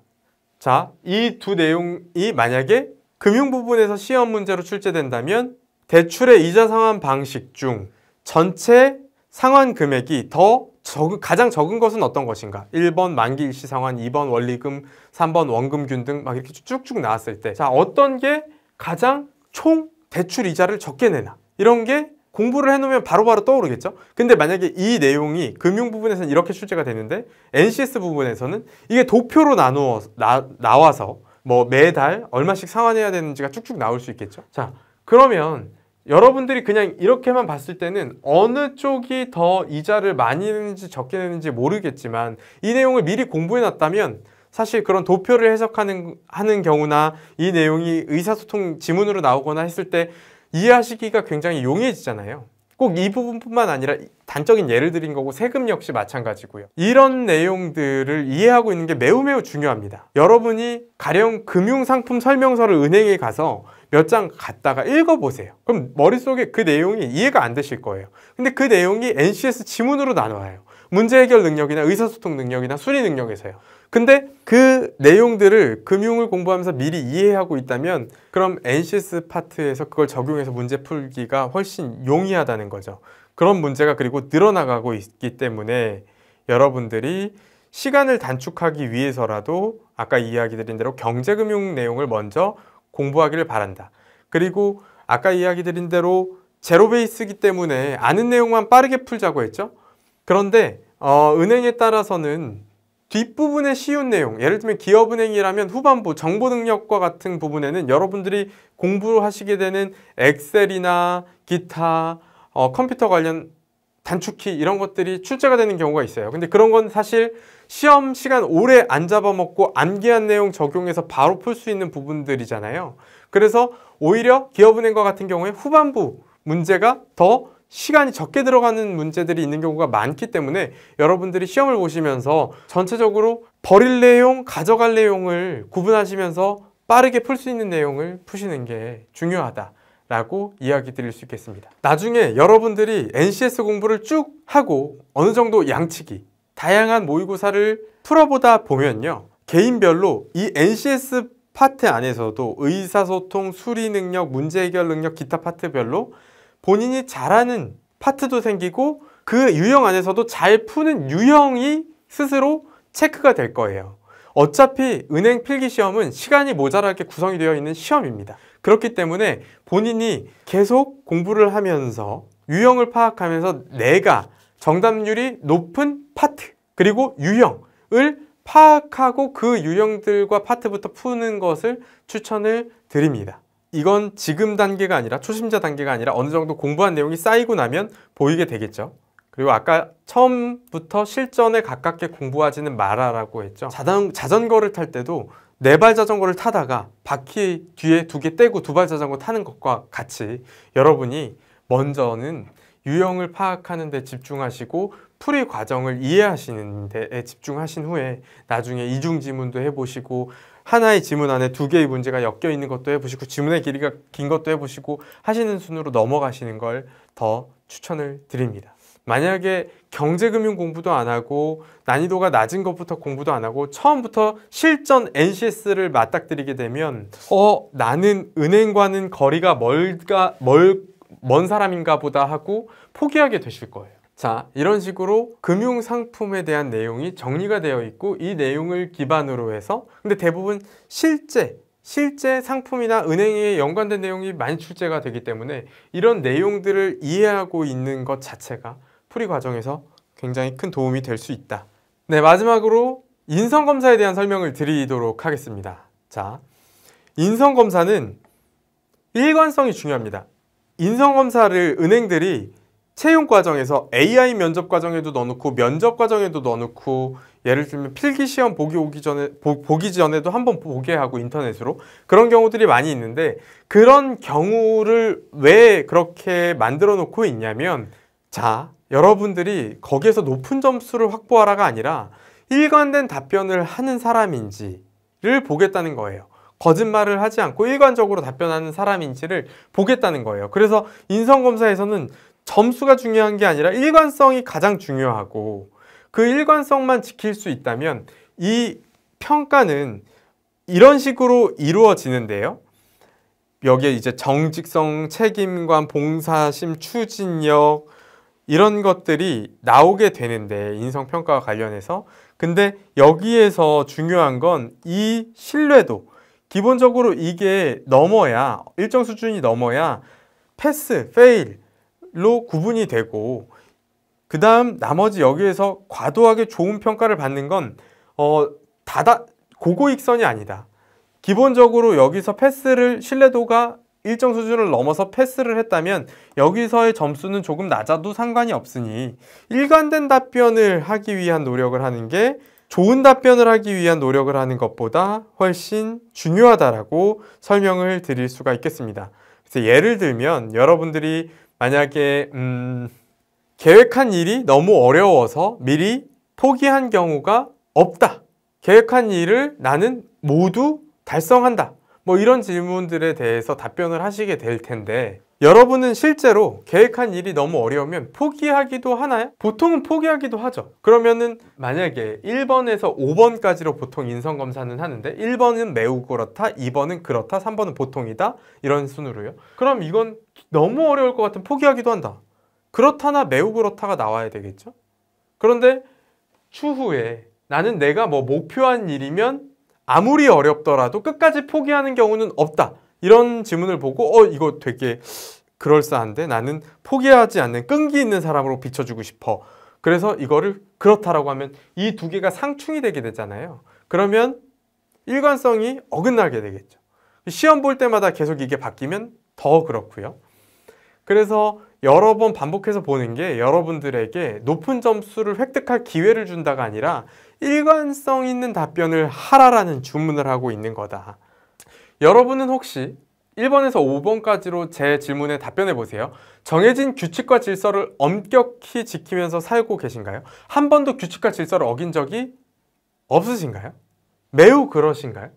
자, 이 두 내용이 만약에 금융 부분에서 시험 문제로 출제된다면 대출의 이자 상환 방식 중 전체 상환 금액이 더 적은, 가장 적은 것은 어떤 것인가? 1번 만기 일시 상환, 2번 원리금, 3번 원금균 등막 이렇게 쭉쭉 나왔을 때 자, 어떤 게 가장 총 대출 이자를 적게 내나? 이런 게 공부를 해놓으면 바로바로 바로 떠오르겠죠? 근데 만약에 이 내용이 금융 부분에서는 이렇게 출제가 되는데 NCS 부분에서는 이게 도표로 나누어 나, 나와서 뭐 매달 얼마씩 상환해야 되는지가 쭉쭉 나올 수 있겠죠? 자, 그러면 여러분들이 그냥 이렇게만 봤을 때는 어느 쪽이 더 이자를 많이 내는지 적게 내는지 모르겠지만 이 내용을 미리 공부해놨다면 사실 그런 도표를 해석하는 하는 경우나 이 내용이 의사소통 지문으로 나오거나 했을 때 이해하시기가 굉장히 용이해지잖아요. 꼭 이 부분뿐만 아니라 단적인 예를 드린 거고 세금 역시 마찬가지고요. 이런 내용들을 이해하고 있는 게 매우 매우 중요합니다. 여러분이 가령 금융상품 설명서를 은행에 가서 몇 장 갖다가 읽어보세요. 그럼 머릿속에 그 내용이 이해가 안 되실 거예요. 근데 그 내용이 NCS 지문으로 나눠요. 문제 해결 능력이나 의사소통 능력이나 수리 능력에서요. 근데 그 내용들을 금융을 공부하면서 미리 이해하고 있다면 그럼 NCS 파트에서 그걸 적용해서 문제 풀기가 훨씬 용이하다는 거죠. 그런 문제가 그리고 늘어나가고 있기 때문에 여러분들이 시간을 단축하기 위해서라도 아까 이야기 드린 대로 경제금융 내용을 먼저 공부하기를 바란다. 그리고 아까 이야기 드린 대로 제로베이스기 때문에 아는 내용만 빠르게 풀자고 했죠. 그런데 어, 은행에 따라서는 뒷부분의 쉬운 내용, 예를 들면 기업은행이라면 후반부 정보 능력과 같은 부분에는 여러분들이 공부하시게 되는 엑셀이나 기타, 어, 컴퓨터 관련 단축키 이런 것들이 출제가 되는 경우가 있어요. 근데 그런 건 사실 시험 시간 오래 안 잡아먹고 암기한 내용 적용해서 바로 풀 수 있는 부분들이잖아요. 그래서 오히려 기업은행과 같은 경우에 후반부 문제가 더 시간이 적게 들어가는 문제들이 있는 경우가 많기 때문에 여러분들이 시험을 보시면서 전체적으로 버릴 내용, 가져갈 내용을 구분하시면서 빠르게 풀 수 있는 내용을 푸시는 게 중요하다. 라고 이야기 드릴 수 있겠습니다. 나중에 여러분들이 NCS 공부를 쭉 하고 어느 정도 양치기, 다양한 모의고사를 풀어보다 보면요. 개인별로 이 NCS 파트 안에서도 의사소통, 수리 능력, 문제 해결 능력, 기타 파트별로 본인이 잘하는 파트도 생기고 그 유형 안에서도 잘 푸는 유형이 스스로 체크가 될 거예요. 어차피 은행 필기 시험은 시간이 모자라게 구성이 되어 있는 시험입니다. 그렇기 때문에 본인이 계속 공부를 하면서 유형을 파악하면서 내가 정답률이 높은 파트 그리고 유형을 파악하고 그 유형들과 파트부터 푸는 것을 추천을 드립니다. 이건 지금 단계가 아니라 초심자 단계가 아니라 어느 정도 공부한 내용이 쌓이고 나면 보이게 되겠죠. 그리고 아까 처음부터 실전에 가깝게 공부하지는 말라라고 했죠. 자전, 자전거를 탈 때도 네 발 자전거를 타다가 바퀴 뒤에 두 개 떼고 두 발 자전거 타는 것과 같이 여러분이 먼저는 유형을 파악하는 데 집중하시고 풀이 과정을 이해하시는 데에 집중하신 후에 나중에 이중 지문도 해보시고 하나의 지문 안에 두 개의 문제가 엮여 있는 것도 해보시고 지문의 길이가 긴 것도 해보시고 하시는 순으로 넘어가시는 걸 더 추천을 드립니다. 만약에 경제금융 공부도 안 하고 난이도가 낮은 것부터 공부도 안 하고 처음부터 실전 NCS를 맞닥뜨리게 되면 어 나는 은행과는 거리가 멀가 멀 먼 사람인가 보다 하고 포기하게 되실 거예요. 자 이런 식으로 금융상품에 대한 내용이 정리가 되어 있고 이 내용을 기반으로 해서 근데 대부분 실제 실제 상품이나 은행에 연관된 내용이 많이 출제가 되기 때문에 이런 내용들을 이해하고 있는 것 자체가 풀이 과정에서 굉장히 큰 도움이 될 수 있다 네 마지막으로 인성검사에 대한 설명을 드리도록 하겠습니다 자 인성검사는 일관성이 중요합니다 인성검사를 은행들이 채용 과정에서 AI 면접 과정에도 넣어놓고 면접 과정에도 넣어놓고 예를 들면 필기 시험 보기 오기 전에 보, 기 전에도 한번 보게 하고 인터넷으로 그런 경우들이 많이 있는데 그런 경우를 왜 그렇게 만들어 놓고 있냐면 자 여러분들이 거기에서 높은 점수를 확보하라가 아니라 일관된 답변을 하는 사람인지를 보겠다는 거예요. 거짓말을 하지 않고 일관적으로 답변하는 사람인지를 보겠다는 거예요. 그래서 인성검사에서는 점수가 중요한 게 아니라 일관성이 가장 중요하고 그 일관성만 지킬 수 있다면 이 평가는 이런 식으로 이루어지는데요. 여기에 이제 정직성, 책임감, 봉사심, 추진력 이런 것들이 나오게 되는데 인성평가와 관련해서 근데 여기에서 중요한 건 이 신뢰도 기본적으로 이게 넘어야 일정 수준이 넘어야 패스, 페일 로 구분이 되고 그 다음 나머지 여기에서 과도하게 좋은 평가를 받는 건 어, 다다 고고익선이 아니다. 기본적으로 여기서 패스를 신뢰도가 일정 수준을 넘어서 패스를 했다면 여기서의 점수는 조금 낮아도 상관이 없으니 일관된 답변을 하기 위한 노력을 하는 게 좋은 답변을 하기 위한 노력을 하는 것보다 훨씬 중요하다라고 설명을 드릴 수가 있겠습니다. 그래서 예를 들면 여러분들이 만약에 음, 계획한 일이 너무 어려워서 미리 포기한 경우가 없다. 계획한 일을 나는 모두 달성한다. 뭐 이런 질문들에 대해서 답변을 하시게 될 텐데 여러분은 실제로 계획한 일이 너무 어려우면 포기하기도 하나요? 보통은 포기하기도 하죠. 그러면은 만약에 1번에서 5번까지로 보통 인성검사는 하는데 1번은 매우 그렇다, 2번은 그렇다, 3번은 보통이다 이런 순으로요. 그럼 이건 너무 어려울 것 같은 포기하기도 한다. 그렇다나 매우 그렇다가 나와야 되겠죠? 그런데 추후에 나는 내가 뭐 목표한 일이면 아무리 어렵더라도 끝까지 포기하는 경우는 없다. 이런 질문을 보고 어 이거 되게 그럴싸한데 나는 포기하지 않는 끈기 있는 사람으로 비춰주고 싶어. 그래서 이거를 그렇다라고 하면 이 두 개가 상충이 되게 되잖아요. 그러면 일관성이 어긋나게 되겠죠. 시험 볼 때마다 계속 이게 바뀌면 더 그렇고요. 그래서 여러 번 반복해서 보는 게 여러분들에게 높은 점수를 획득할 기회를 준다가 아니라 일관성 있는 답변을 하라라는 주문을 하고 있는 거다. 여러분은 혹시 1번에서 5번까지로 제 질문에 답변해 보세요. 정해진 규칙과 질서를 엄격히 지키면서 살고 계신가요? 한 번도 규칙과 질서를 어긴 적이 없으신가요? 매우 그러신가요?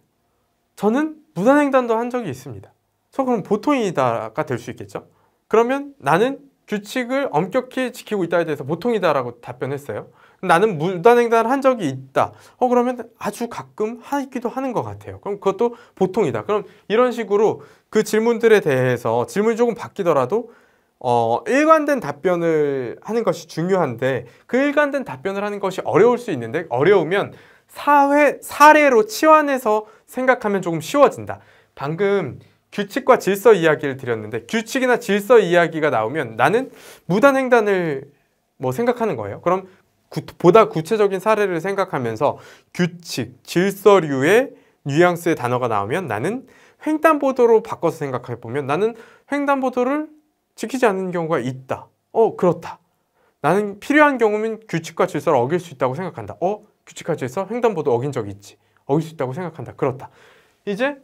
저는 무단횡단도 한 적이 있습니다. 저 그럼 보통이다가 될 수 있겠죠? 그러면 나는 규칙을 엄격히 지키고 있다에 대해서 보통이다라고 답변했어요. 나는 무단횡단을 한 적이 있다. 어 그러면 아주 가끔 하기도 하는 것 같아요. 그럼 그것도 보통이다. 그럼 이런 식으로 그 질문들에 대해서 질문이 조금 바뀌더라도 어, 일관된 답변을 하는 것이 중요한데 그 일관된 답변을 하는 것이 어려울 수 있는데 어려우면 사회 사례로 치환해서 생각하면 조금 쉬워진다. 방금 규칙과 질서 이야기를 드렸는데 규칙이나 질서 이야기가 나오면 나는 무단횡단을 뭐 생각하는 거예요. 그럼 구, 보다 구체적인 사례를 생각하면서 규칙, 질서류의 뉘앙스의 단어가 나오면 나는 횡단보도로 바꿔서 생각해보면 나는 횡단보도를 지키지 않는 경우가 있다. 어, 그렇다. 나는 필요한 경우면 규칙과 질서를 어길 수 있다고 생각한다. 어, 규칙과 질서, 횡단보도 어긴 적 있지. 어길 수 있다고 생각한다. 그렇다. 이제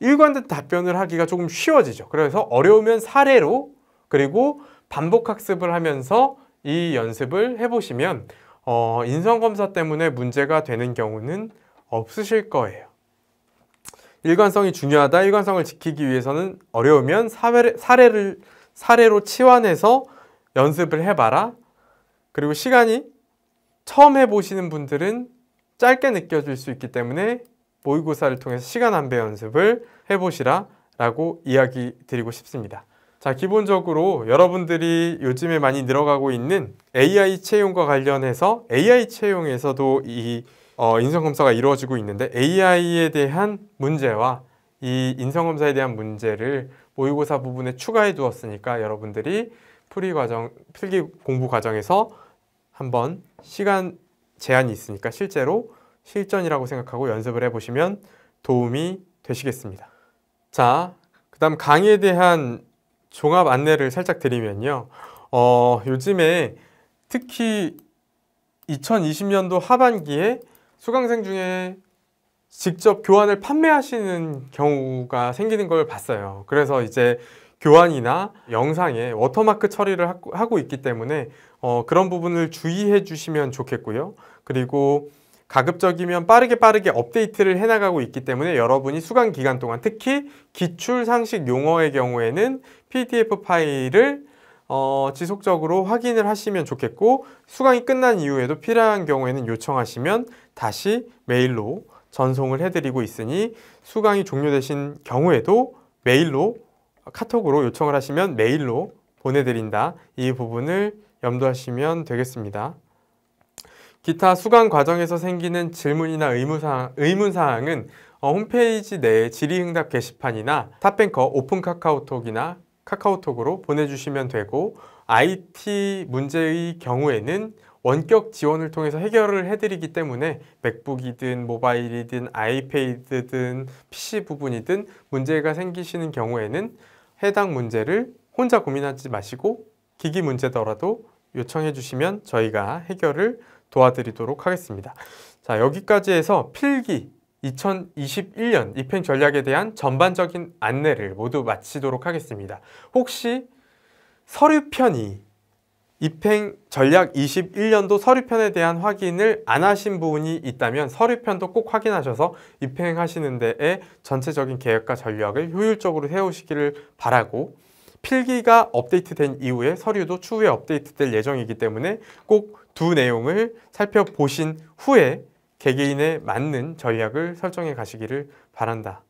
일관된 답변을 하기가 조금 쉬워지죠. 그래서 어려우면 사례로 그리고 반복 학습을 하면서 이 연습을 해보시면 어, 인성검사 때문에 문제가 되는 경우는 없으실 거예요. 일관성이 중요하다. 일관성을 지키기 위해서는 어려우면 사회, 사례를 사례로 치환해서 연습을 해봐라. 그리고 시간이 처음 해보시는 분들은 짧게 느껴질 수 있기 때문에 모의고사를 통해서 시간 안배 연습을 해보시라 라고 이야기 드리고 싶습니다. 자, 기본적으로 여러분들이 요즘에 많이 늘어가고 있는 AI 채용과 관련해서 AI 채용에서도 이 어, 인성검사가 이루어지고 있는데 AI에 대한 문제와 이 인성검사에 대한 문제를 모의고사 부분에 추가해 두었으니까 여러분들이 풀이 과정, 필기 공부 과정에서 한번 시간 제한이 있으니까 실제로 실전이라고 생각하고 연습을 해보시면 도움이 되시겠습니다. 자, 그 다음 강의에 대한 종합 안내를 살짝 드리면요. 어, 요즘에 특히 2020년도 하반기에 수강생 중에 직접 교환을 판매하시는 경우가 생기는 걸 봤어요. 그래서 이제 교환이나 영상에 워터마크 처리를 하고 있기 때문에 어, 그런 부분을 주의해 주시면 좋겠고요. 그리고 가급적이면 빠르게 빠르게 업데이트를 해나가고 있기 때문에 여러분이 수강 기간 동안 특히 기출 상식 용어의 경우에는 PDF 파일을 어, 지속적으로 확인을 하시면 좋겠고 수강이 끝난 이후에도 필요한 경우에는 요청하시면 다시 메일로 전송을 해드리고 있으니 수강이 종료되신 경우에도 메일로 카톡으로 요청을 하시면 메일로 보내드린다 이 부분을 염두하시면 되겠습니다. 기타 수강 과정에서 생기는 질문이나 의무사항, 의문사항은 어, 홈페이지 내 질의응답 게시판이나 탑뱅커 오픈 카카오톡이나 카카오톡으로 보내주시면 되고 IT 문제의 경우에는 원격 지원을 통해서 해결을 해드리기 때문에 맥북이든 모바일이든 아이패드든 PC 부분이든 문제가 생기시는 경우에는 해당 문제를 혼자 고민하지 마시고 기기 문제더라도 요청해 주시면 저희가 해결을 도와드리도록 하겠습니다. 자, 여기까지 해서 필기 2021년 입행 전략에 대한 전반적인 안내를 모두 마치도록 하겠습니다. 혹시 서류편이 입행 전략 21년도 서류편에 대한 확인을 안 하신 부분이 있다면 서류편도 꼭 확인하셔서 입행하시는 데에 전체적인 계획과 전략을 효율적으로 세우시기를 바라고 필기가 업데이트된 이후에 서류도 추후에 업데이트될 예정이기 때문에 꼭두 내용을 살펴보신 후에 개개인에 맞는 전략을 설정해 가시기를 바란다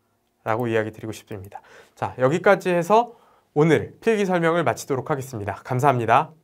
라고 이야기 드리고 싶습니다. 자 여기까지 해서 오늘 필기 설명을 마치도록 하겠습니다. 감사합니다.